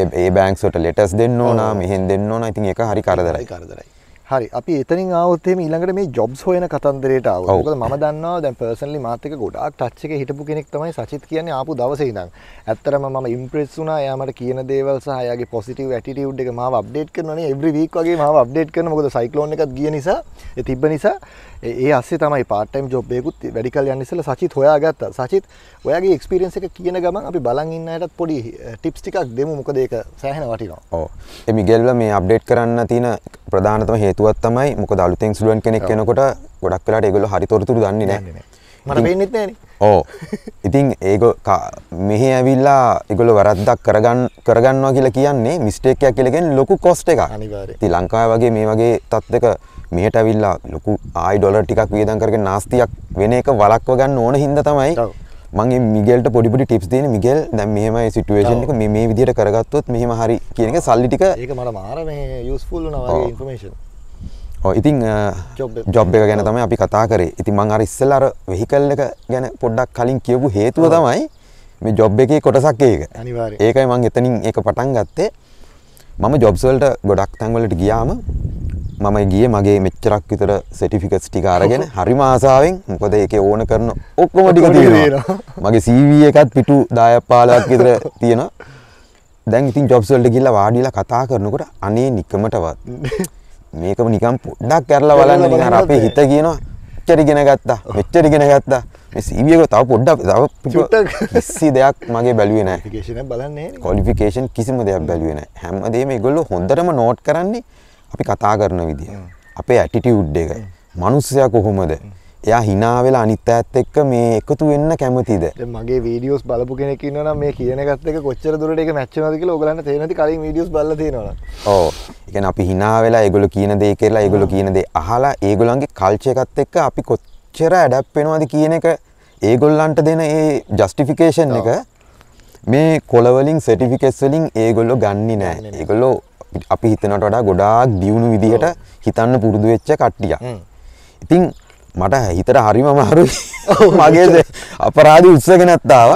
ඒ බෑන්ක්සට ලෙටස් දෙන්න ඕනා මෙහෙන් දෙන්න ඕන ඉතින් එක හරි කරදරයි කරදරයි හරි අපි එතනින් ආවත්තේම ඊළඟට මේ ජොබ්ස් හොයන කතන්දරයට ආව මොකද මම දන්නවා දැන් පර්සනලි මාත් එක්ක ගොඩාක් ටච් එකේ හිටපු කෙනෙක් තමයි සචිත් කියන්නේ ආපු දවසේ ඉඳන් ඇත්තටම මම ඉම්ප්‍රෙස් වුණා එයා මට කියන දේවල් සහ එයාගේ පොසිටිව් ඇටිටියුඩ් එක මාව අප්ඩේට් කරනවානේ එවරි වීක් වගේ මාව අප්ඩේට් කරන මොකද සයික්ලෝන් එකක් ගිය නිසා ඒ තිබ්බ නිසා ඒ අස්සේ තමයි පාටයිම් ජොබ් එකකුත් වැඩිකල් යන්න ඉස්සෙල්ලා සචිත් හොයාගත්තා. සචිත් ඔයාගේ එක්ස්පීරියන්ස් එක කියන ගමන් අපි බලන් ඉන්න අයටත් පොඩි ටිප්ස් eh, ටිකක් දෙමු මොකද ඒක සෑහෙන වටිනවා. ඔව්. ඒ මිගෙල්ව මේ අප්ඩේට් කරන්න තියෙන ප්‍රධානතම හේතුවක් තමයි මොකද අලුතෙන් ස්ටුඩන්ට් කෙනෙක් එනකොට ගොඩක් වෙලාට ඒගොල්ලෝ හරි තොරතුරු දන්නේ නැහැ. මට පේන්නෙත් නෑනේ ඕ ඉතින් ඒක මෙහි ඇවිල්ලා එකගොල වැරද්දක් කරගන්න කරගන්නවා කියලා කියන්නේ මිස්ටේක්යක් කියලගෙන් ලොකු කොස්ට එක ති ලංකාය වගේ මේ වගේ තත්වක මෙහට ඇවිල්ලා ලොකු ආයි ඩොල ටිකක් වියදන් කරගෙන නාස්තියක් වෙන එක වලක්ව ගන්න ඕන හින්ද තමයි මගේ මිගෙල්ට පොඩිපුඩි ටිප් දෙන මිගෙල් දැම් මෙහම සිටුවේෂන් එක මේ විදිට කරගත්තුත් මෙහම හරි කියන එක සල්ලිටික ඒ මට මාර මේ යස්පුල් න ඉන්ෆමේෂන් ඉතිං ජොබ් එක ගැන තම අපි කතා කරේ ඉතින් මං අර ඉස්සෙල් අර වෙහිකල් එක ගැන පොඩ්ඩක් කලින් කියපු හේතුව තමයි මේ ජොබ් එකේ කොටසක් ඒක ඒකයි මං එතනින් ඒක පටන් ගත්තේ මම ජොබ්ස්වලට ගොඩක් තැන්වලට ගියාම මම ගිය මගේ මෙච්චරක් විතර සටිෆිකස් ටික අරගෙන හරි මාසාාවෙන් මොකද එක ඕන කරන ඔක්කොම ටික මගේ සීවී එකත් පිටු දායපාලක් විතර තියෙන දැන් ඉතින් ජොබ්ස්වල්ට ගිල්ල වාඩිලා කතා කරනකොට අනේ නිකමටවත් [LAUGHS] මේකම නිකම් පොඩ්ඩක් කරලා බලන්න නිකන් අපේ හිත කියනවා මෙච්චර ඉගෙන ගත්තා මෙච්චර ඉගෙන ගත්තා මේ CV එක තව පොඩ්ඩක් තව [LAUGHS] [LAUGHS] කිසි දෙයක් මගේ බැලුවේ නැහැ ක්වොලිෆිකේෂන් බලන්නේ ක්වොලිෆිකේෂන් කිසිම දෙයක් බැලුවේ නැහැ හැමදේම ඒගොල්ලෝ හොඳටම නෝට් කරන්නේ අපි කතා කරන විදිය අපේ ඇටිටියුඩ් එක මනුස්සයා කොහොමද එයා හිනා වෙලා අනිත් ඈත් එක්ක මේ එකතු වෙන්න කැමතිද? දැන් මගේ වීඩියෝස් බලපු කෙනෙක් ඉන්නවා නම් මේ කියන එකත් එක්ක කොච්චර දුරට ඒක මැච් වෙනවද කියලා ඔයගලන්ට තේරෙන්නේ නැති කලින් වීඩියෝස් බලලා තියෙනවා නම්. ඔව්. ඒ කියන්නේ අපි හිනා වෙලා ඒගොල්ලෝ කියන දේ කියලා ඒගොල්ලෝ කියන දේ අහලා ඒගොල්ලන්ගේ කල්චර් එකත් එක්ක අපි කොච්චර ඇඩැප් වෙනවද කියන එක ඒගොල්ලන්ට දෙන ඒ ජස්ටිෆිකේෂන් එක මේ කොලවලින් සටිෆිකෙස් වලින් ඒගොල්ලො ගන්න නෑ ඒගොල්ලෝ අපි හිතනට වඩා ගොඩාක් දියුණු විදිහට හිතන්න පුරුදු වෙච්ච කට්ටිය. ඉතින් මට හිතට හරිම මහරුයි [LAUGHS] මගේ අපරාධ උත්සගෙනත්තාව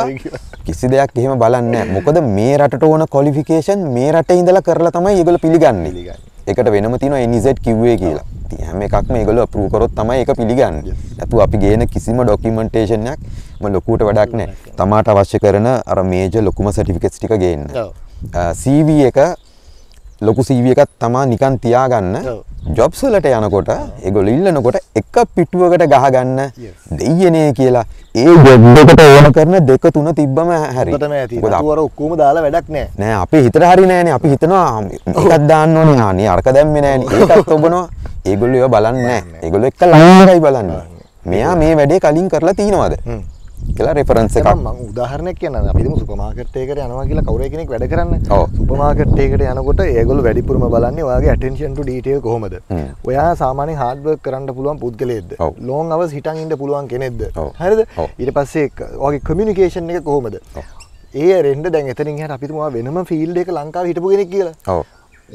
කිසි දෙයක් එහෙම බලන්න මොකද මේ රට ඕන කොලිෆිකේෂන් මේ රට ඉඳලා කරලා තමයි ඒගොල්ලෝ පිළිගන්නේ. ඒකට වෙනම තියෙනවා NZ කිව්වේ කියලා. ඉතින් හැම එකක්ම ඒගොල්ලෝ අප්‍රූව් කරොත් තමයි ඒක පිළිගන්නේ. නැතු අපි ගේන කිසිම ડોකියුමන්ටේෂන් එකක් ම ලොකුවට වැඩක් නැහැ. තමාට අවශ්‍ය කරන අර මේජර් ලොකුම සර්ටිෆිකේට්ස් ටික ගේන්න. CV එක ලොකු සීවිය එකක් තමා නිකන් තියාගන්න ජොබ්ස් වලට යනකොට ඒගොල්ලෝ ඉල්ලනකොට එක පිටුවකට ගහගන්න දෙයියනේ කියලා ඒ ජොබ් එකට ඕන කරන දෙක තුන තිබ්බම හරි. ඔතනම ඇති. අර ඔක්කොම දාලා වැඩක් නෑ. නෑ අපේ හිතට හරි නෑනේ. අපි හිතනවා එකක් දාන්න ඕනේ. අනේ [LAUGHS] අරක දැම්මේ නෑනේ. ඒකත් ඔබනවා. ඒගොල්ලෝ ඒවා බලන්නේ නෑ. ඒගොල්ලෝ එක ලයින් එකයි බලන්නේ. මෙයා මේ වැඩේ කලින් කරලා තියනවාද? කියලා රෙෆරන්ස් එකක් මම උදාහරණයක් කියන්නම් අපි හිතමු සුපර් මාකට් එකකට යනවා කියලා කවුරු කෙනෙක් වැඩ කරන්න සුපර් මාකට් එකකට යනකොට ඒගොල්ලෝ වැඩිපුරම බලන්නේ ඔයාගේ ඇටෙන්ෂන් ටු ඩීටේල් කොහොමද ඔයා සාමාන්‍ය හાર્ඩ් වර්ක් කරන්න පුළුවන් පුද්ගලයෙක්ද ලොන් අවර්ස් හිටන් ඉන්න පුළුවන් කෙනෙක්ද හරිද ඊට පස්සේ ඔයාගේ කමියුනිකේෂන් එක කොහොමද ඒ රෙන්ඩ දැන් එතනින් හට අපිතුමා වෙනම ෆිල්ඩ එක ලංකාව හිටපු කෙනෙක් කියලා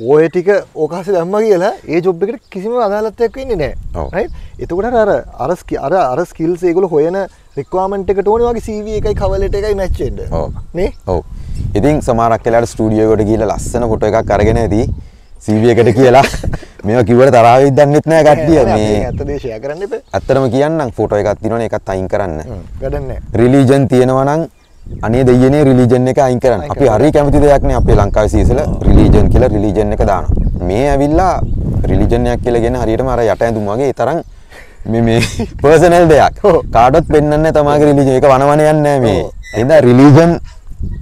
ඕය ටික ඕකහසේ දම්ම කියලා ඒ ජොබ් එකට කිසිම අදාලත්වයක් වෙන්නේ නෑ එතකොට අර අරස්කි අර අර ස්කිල් සේගුල හොයන රික්වාමට එකට ඕන වගේ සව එකයි කවලට එකයි මැච්චෙන්ට නේ ඔව ඉතින් සමාරක් කලාට ස්ටඩියෝකට කියල ලස්සන කොට එකක් අරගෙන ඇදී සීවියකට කියලා [LAUGHS] මේ කිවට තරාව දන්නෙත් නෑ ගට්ටිය මේ ඇතදේශය කරන්න ඇත්තරම කියන්න ෆොට එකක් තිනන එකත් අයින් කරන්න ගඩන්න රිලීජන් තියෙනවනං අනේ දෙයනේ රිලිජන් එක අයින් කරන්න. අපි හරිය කැමති දෙයක් නේ අපේ ලංකාවේ සීසල රිලිජන් කියලා රිලිජන් එක දානවා. මේ ඇවිල්ලා රිලිජන් එකක් කියලා ගෙන හරියටම අර යට ඇඳුම් වගේ ඒ තරම් මේ මේ පර්සනල් [LAUGHS] දෙයක්. කාටවත් පෙන්වන්නේ නැහැ තමාගේ රිලිජන්. ඒක වනවන යන්නේ නැහැ මේ. එහෙනම් රිලිජන්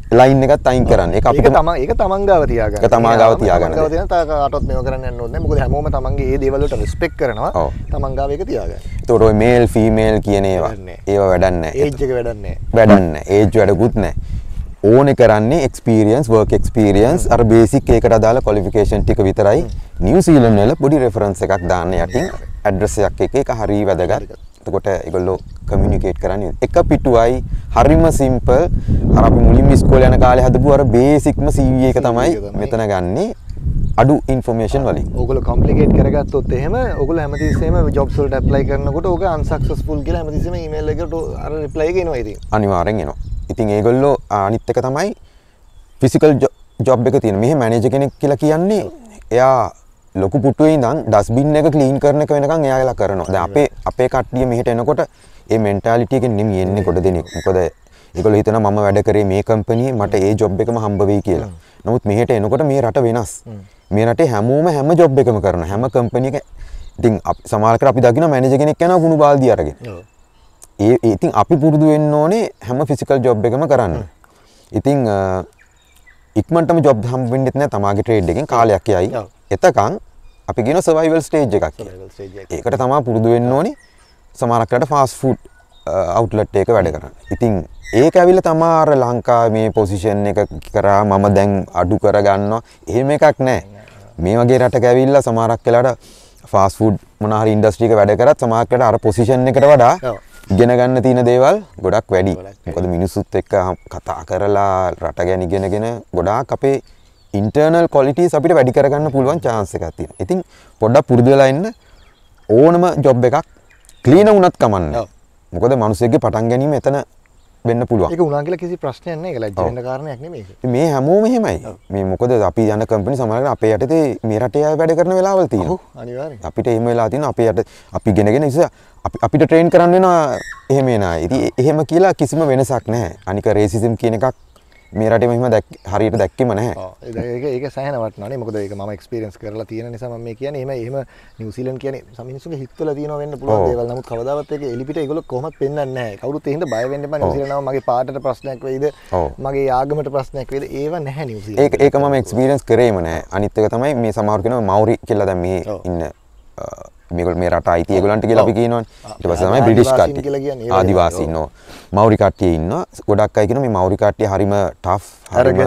ලයින් එකත් අයින් කරන්න එක අපිට තම එක තමන් ගාව තියාගන්න තමන් ගාව තියාගන්න අටත් මේ කරන්න යන්න මොක හැමෝම තමන්ගේ ඒ දේවල්ලට රිස්පෙක් කරනවා තමන් ගාව එක තියාගන්න තොට මේල් ෆීමේල් කියන ඒවා ඒව වැඩන්න ඒජ්ජක වැඩන්නේ වැඩන්න ඒජ් වැඩකුත් නෑ ඕන කරන්නේ එක්ස්පිරියන්ස් වර්ක් එක්ස්පිරියන්ස් අර බේසික් ඒකට අදාළ කොලිෆිකේෂන් ටික විතරයි නිව් සීලන් වල පොඩි රෙෆරන්ස් එකක් දාන්න යටින් ඇඩ්‍රස් එකක් එක එක හරි වැදගත් එතකොට ඒගොල්ලෝ කමියුනිකේට් කරන්නේ එක පිටුවයි හරිම සිම්පල් අර අපි මුලින්ම ඉස්කෝලේ යන කාලේ හදපු අර බේසික්ම CV එක තමයි මෙතන ගන්නේ අඩු ඉන්ෆෝමේෂන් වලින් ඔගොල්ලෝ කම්ප්ලිකේට් කරගත්තොත් එහෙම ඔගොල්ලෝ හැමතිස්සෙම ජොබ්ස් වලට ඇප්ලයි කරනකොට ඕක අන්සක්සස්ෆුල් කියලා හැමතිස්සෙම ඊමේල් එකට අර රිප්ලයි එක එනවා ඉතින් අනිවාර්යෙන් එනවා. ඉතින් ඒගොල්ලෝ අනිත් එක තමයි ෆිසිකල් ජොබ් එක තියෙන. මෙහි මැනේජර් කෙනෙක් කියලා කියන්නේ එයා ලොකු පුටුවේ ඉඳන් ඩස්බින් එක ක්ලීන් කරන එක වෙනකන් එයාලා කරනවා. දැන් අපේ අපේ කට්ටිය මෙහෙට එනකොට ඒ මෙන්ටැලිටි එකෙන් නෙමෙයි එන්නේ කොට දෙනෙක්. මොකද ඒගොල්ලෝ හිතනවා මම වැඩ කරේ මේ කම්පැනියේ මට ඒ ජොබ් එකම හම්බ වෙයි කියලා. නමුත් මෙහෙට එනකොට මේ රට වෙනස්. මේ රටේ හැමෝම හැම ජොබ් එකම කරන හැම කම්පැනි එක ඉතින් සමාල්කට අපි දකින මැනජ කෙනෙක් යන ගුණු බාල්දි අරගෙන. ඒ ඉතින් අපි පුරුදු වෙන්න ඕනේ හැම ෆිසිකල් ජොබ් එකම කරන්න. ඉතින් ඉක්මනටම ජොබ් හම්බ වෙන්නෙත් නෑ තමාගේ ට්‍රේඩ් එකෙන් කාලයක් යයි. එතකන් අපි කියන සවයිවල් ස්ටේජ් එකක් ඒකට තමා පුරුදු වෙන්න ඕනි සමහරක්ලට ෆාස් ෆුඩ් අවුට්ලට් එක වැඩ කරන්න. ඉතින් ඒක ඇවිල්ලා තමා අර ලංකාවේ මේ පොසිෂන් එක කරා මම දැන් අඩු කරගන්නවා. එහෙම එකක් නැහැ. මේ වගේ රටක ඇවිල්ලා සමහරක් වෙලාට ෆාස් ෆුඩ් මොන හරි ඉන්ඩස්ට්‍රි එක වැඩ කරත් සමහරක් වෙලාට අර පොසිෂන් එකට වඩා ඉගෙන ගන්න තියෙන දේවල් ගොඩක් වැඩි. මොකද මිනිස්සුත් එක්ක කතා කරලා රට ගැන ඉගෙනගෙන ගොඩාක් අපේ ඉන්ටර්නල් කොලිටස් අපිට වැඩි කරගන්න පුළුවන් චාන්ස එකක් තියෙන ඉතින් පොඩ්ඩක් පුරදලා එන්න ඕනම ජොබ් එකක් කලීන උනත් කමන්න මොකද මනුසේගේ පටන් ගැනීම එතන වෙන්න පුළුව උනාගල කිසි ප්‍රශ්නයන කාරණයක් මේ හැමෝ මෙහෙමයි මේ මොකද අපි යන කම්පනි සමඟ අප යටත මේ රටය වැඩ කරන වෙලාවල්තිය අපිට එහම වෙලා තින අප යට අපි ගෙනගෙන නිසා අපිට ට්‍රේන් කරන්න වෙන එහෙමේනා ඉති එහෙම කියලා කිසිම වෙනසක් නෑ අනික රේසිසිම් කියන එකක් මේ රටේ මෙහෙම හරියට දැක්කෙම නැහැ. ඒක ඒක සෑහෙන වටනවානේ. මොකද ඒක මම එක්ස්පීරියන්ස් කරලා තියෙන නිසා මම මේ කියන්නේ. එහෙම එහෙම නිව්සීලන්ඩ් කියන්නේ සමිනිස්සුගේ හිත තුළ තියෙනවා වෙන්න පුළුවන් දේවල්. නමුත් කවදාවත් ඒක එලිපිට ඒගොල්ලෝ කොහොමත් පෙන්වන්නේ නැහැ. කවුරුත් ඒ හින්දා බය වෙන්න එපා. නිව්සීලන්ඩ්ව මගේ පාටට ප්‍රශ්නයක් වෙයිද? මගේ ආගමට ප්‍රශ්නයක් වෙයිද? ඒව නැහැ නිව්සීලන්ඩ්. ඒක ඒක මම එක්ස්පීරියන්ස් කරේම නැහැ. අනිත් එක තමයි මේ සමහර කෙනා මෞරි කියලා දැන් මේ ඉන්න මේකට මේ රට අයිති ඒගොල්ලන්ට කියලා අපි කියනවනේ. ඊට පස්සේ තමයි බ්‍රිටිෂ් කට්ටිය. ආදිවාසී ඉන්නවා. මෞරි කට්ටිය ඉන්නවා. ගොඩක් අය කියනවා මේ මෞරි කට්ටිය හරිම ටෆ්, හරිම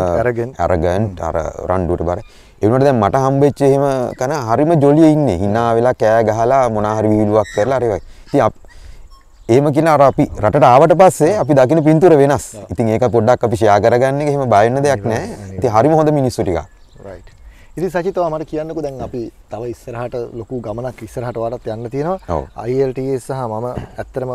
arrogant, අර රණ්ඩුවට බර. ඒ වුණාට දැන් මට හම්බෙච්ච එහෙම කන හරිම ජොලිය ඉන්නේ. hina වෙලා කෑ ගහලා මොනා හරි විහිළුවක් කරලා හරි වගේ. ඉතින් එහෙම කියන අර අපි රටට ආවට පස්සේ අපි දකින්න පින්තූර වෙනස්. ඉතින් ඒක පොඩ්ඩක් අපි ෂෙයා කරගන්න එක එහෙම බය වෙන්න දෙයක් නැහැ. ඉතින් හරිම හොඳ මිනිස්සු ටිකක්. right ඉති සචිතව මට කියන්නකු දැන් අපි තව ඉස්සරහට ලොකු ගමනක් ඉස්සරහට වඩත් යන්න තියෙනවා අයිල්ට සහ මම ඇත්තරම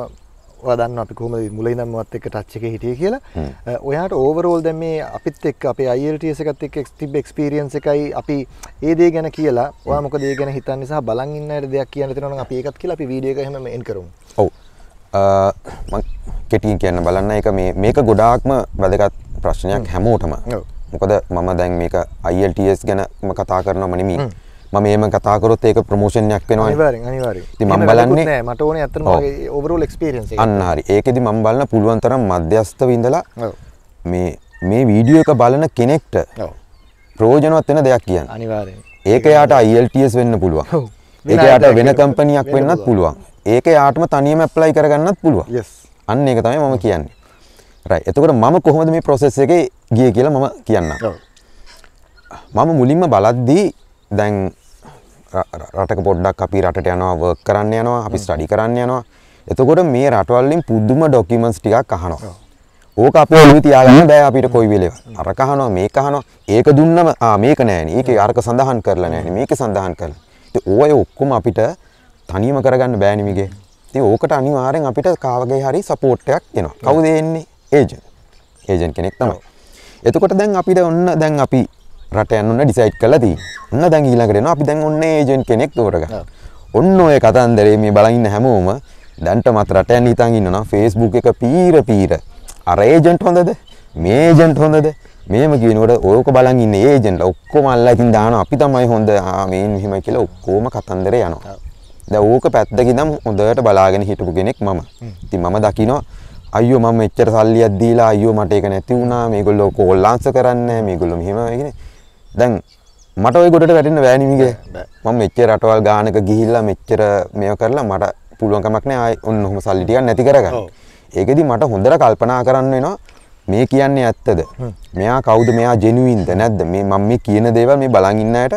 වදන්න අපි කොහම මුලයිනම්මත් එක ටච්චක හිටිය කියලා ඔයාට ඕවරෝල් දැම මේ අපිත් එක් අපේ අයිල්ට එකත් එක් තිබ එක්ස්පිරියන්ස එකයි අපි ඒදේ ගැන කියලා වාමක දේ ගැන හිතන් නිසා බලන් ඉන්නට දෙයක් කියන්න තිරන අපි එකත් කියලා අපි වීඩියක හම එන් කරු ඔව කෙටින් කියන්න බලන්න එක මේක ගොඩාක්ම වැදගත් ප්‍රශ්නයක් හැමෝටම මොකද මම දැන් මේක IELTS ගැනම කතා කරනවම නෙමෙයි. මම එහෙම කතා කරොත් ඒක ප්‍රොමෝෂන්යක් වෙනවා. අනිවාර්යෙන් අනිවාර්යෙන්. ඉතින් මම බලන්නේ නෑ මට ඕනේ අතන මගේ ඕවරෝල් එක්ස්පීරියන්ස් එක. අන්න හරි. ඒකෙදි මම බලන පුළුවන් තරම් මධ්‍යස්ථව ඉඳලා මේ මේ වීඩියෝ එක බලන කෙනෙක්ට ප්‍රෝජනවත් වෙන දෙයක් කියන්න අනිවාරෙන් ඒක යාට අයිල්ටස් වෙන්න පුළුවන් ඒක යාට වෙන කම්පනියක් වෙන්නත් පුළුවන් ඒක යාටම තනියම ඇප්ලයි කරගන්නත් පුළුවන් අන්න ඒක තමයි මම කියන්නේ රයි එතකොට මම කොහොමද මේ ප්‍රොසෙස් එකේ ගිය කියලා මම කියන්න මම මුලින්ම බලද්දී දැන් රටක පොඩ්ඩක් අපි රටට යනවා වර්ක් කරන්න යනවා අපි ස්ටඩි කරන්න යනවා එතකොට මේ රටවල්ලින් පුදුම ඩොකිමන්ස් ටිකක් අහනවා ඕක අපේ ඔළුවේ තියාගන්න බෑ අපිට කොයි වෙලේවත් අර කහනවා මේක අහනවා ඒක දුන්නම ආ මේක නෑනේ ඒකේ අරක සඳහන් කරලා නෑනේ මේක සඳහන් කරලා ඉතින් ඕවය ඔක්කොම අපිට තනියම කරගන්න බෑනේ මිගේ ඉතින් ඕකට අනිවාර්යෙන් අපිට කාවගේ හරි සපෝට් එකක් එනවා කවුද එන්නේ ඒජන් ඒජන් කෙනෙක් තමයි එතකොට දැන් අපිට ඔන්න දැන් අපි රට යන්න ඩිසයිට් කළා තියෙන්නේ ඔන්න දැන් ඊළඟට එනවා අපි දැන් ඔන්න ඒජන් කෙනෙක් තෝරගන්න ඔන්න ඔය කතන්දරේ මේ බලන් ඉන්න හැමෝම දැන්ට මත් රට යන්න හිතන් ඉන්නවා Facebook එක පීර පීර අර ඒජන්ට් හොඳද මේ ඒජන්ට් හොඳද මේම කියනකොට ඕක බලන් ඉන්න ඒජන්ට්ලා ඔක්කොම අල්ලලා ඉතින් දානවා අපි තමයි හොඳ ආ මේන් මෙහෙමයි කියලා ඔක්කොම කතන්දරේ යනවා. දැන් ඕක පැත්තකින් නම් හොඳට බලාගෙන හිටපු කෙනෙක් මම. ඉතින් මම දකිනවා අයියෝ මම මෙච්චර සල්ලියක් දීලා අයියෝ මට ඒක නැති වුණා මේගොල්ලෝ කෝල් ආන්සර් කරන්නේ නැහැ මේගොල්ලෝ මෙහෙම කියන්නේ දැන් මට ওই ගොඩට වැටෙන්න බෑනේ මිගේ මම මෙච්චර රටවල් ගානක ගිහිල්ලා මෙච්චර මේව කරලා මට පුළුවන් කමක් නැහැ ආයි ඔන්න ඔහොම සල්ලි ටිකක් නැති කරගන්න ඒකෙදි මට හොඳට කල්පනා කරන්න වෙනවා මේ කියන්නේ ඇත්තද මෙයා කවුද මෙයා ජෙනුවින්ද නැද්ද මේ මම මේ කියන දේවල් මේ බලන් ඉන්න අයට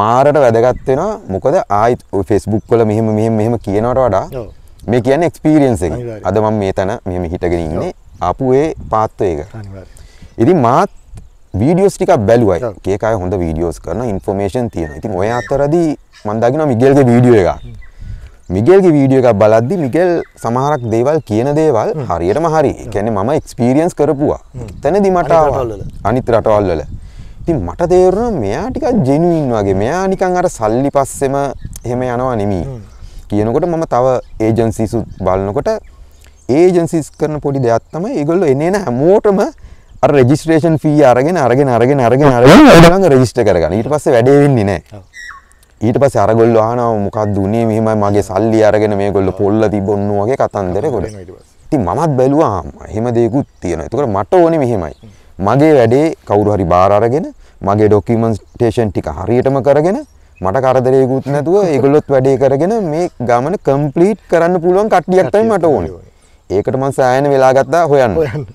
මාරට වැදගත් වෙනවා මොකද ආයිත් ෆේස්බුක් වල මෙහෙම මෙහෙම මෙහෙම කියනවට වඩා මේ කියන්නේ එක්ස්පීරියන්ස් එක. අද මම මේ තන මෙහෙම හිටගෙන ඉන්නේ. ආපු ඒ පාත්වය එක. ඉතින් මාත් වීඩියෝස් ටිකක් බැලුවයි. කේක අය හොඳ වීඩියෝස් කරන ඉන්ෆෝමේෂන් තියෙනවා. ඉතින් ඔය අතරදී මම දකිනවා මිගෙල්ගේ වීඩියෝ එකක්. මිගෙල්ගේ වීඩියෝ එකක් බලද්දි මිගෙල් සමහරක් දේවල් කියන දේවල් හරියටම හරි. ඒ කියන්නේ මම එක්ස්පීරියන්ස් කරපුවා. එතනදී මට අනිත් රටවල් වල. ඉතින් මට තේරුණා මෙයා ටිකක් ජෙනුයින් වගේ. මෙයා නිකන් අර සල්ලි පස්සෙම එහෙම යනවා නෙමෙයි. කියනකොට මම තව ඒජන්සිසු බලනකොට ඒජන්සිස් කරන පොඩි දෙයක් තමයි ඒගොල්ලෝ එනේන හැමෝටම අර රෙජිස්ට්‍රේෂන් ෆී අරගෙන අරගෙන අරගෙන අරගෙන අරගෙන ඔයගොල්ලන් රෙජිස්ටර් කරගන්න. ඊට පස්සේ වැඩේ වෙන්නේ නැහැ. ඊට පස්සේ අරගොල්ලෝ අහනවා මොකක්ද උනේ මෙහෙමයි මගේ සල්ලි අරගෙන මේගොල්ලෝ පොල්ල තිබොන්න වගේ කතන්දරේ ගොඩ. ඉතින් මමත් බැලුවා එහෙම දෙයක්ත් තියෙනවා. ඒකට මට ඕනේ මෙහෙමයි. මගේ වැඩේ කවුරු හරි බාර අරගෙන මගේ ඩොකියුමන්ටේෂන් ටික හරියටම කරගෙන මට කරදරයකුත් නැතුව ඒගොල්ලොත් වැඩේ කරගෙන මේ ගමන කම්ප්ලීට් කරන්න පුළුවන් කට්ටියක් තමයි මට ඕනේ. ඒකට මම සායන වෙලා ගත්තා හොයන්න.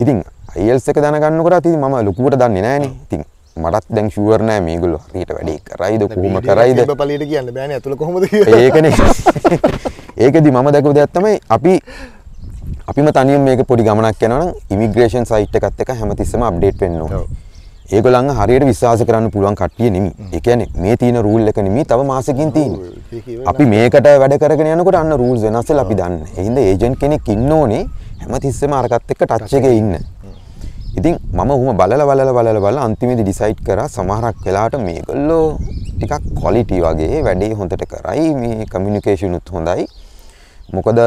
ඉතින් IELTS එක දැනගන්නකොට ඉතින් මම ලොකුවට දන්නේ නැහනේ. ඉතින් මටත් දැන් ෂුවර් නෑ මේගොල්ලෝ හරියට වැඩේ කරයිද කොහොම කරයිද බලයට කියන්න බෑනේ අතුල කොහොමද කියලා. ඒකනේ. ඒකෙදි මම දැකපු දෙයක් තමයි අපි අපිම තනියෙන් මේක පොඩි ගමනක් යනවා නම් ඉමිග්‍රේෂන් සයිට් එකත් එක හැමතිස්සෙම අප්ඩේට් වෙන්න ඕනේ. ඒගොල්ලන් හරියට විශ්වාස කරන්න පුළුවන් කට්ටිය නෙමෙයි. ඒ කියන්නේ මේ තියෙන රූල් එක නෙමෙයි තව මාසෙකින් තියෙන්නේ. අපි මේකට වැඩ කරගෙන යනකොට අන්න රූල්ස් වෙනස් වෙලා අපි දන්නේ. ඒ හින්දා ඒජන්ට් කෙනෙක් ඉන්න ඕනේ හැමතිස්සෙම අරකට එක්ක ටච් එකේ ඉන්න. ඉතින් මම උහුම බලලා බලලා බලලා බලලා අන්තිමේදී ඩිසයිඩ් කරා සමහරක් වෙලාවට මේගොල්ලෝ ටිකක් ක්වොලිටි වගේ වැඩේ හොඳට කරයි මේ කමියුනිකේෂන් උත් හොඳයි. මොකද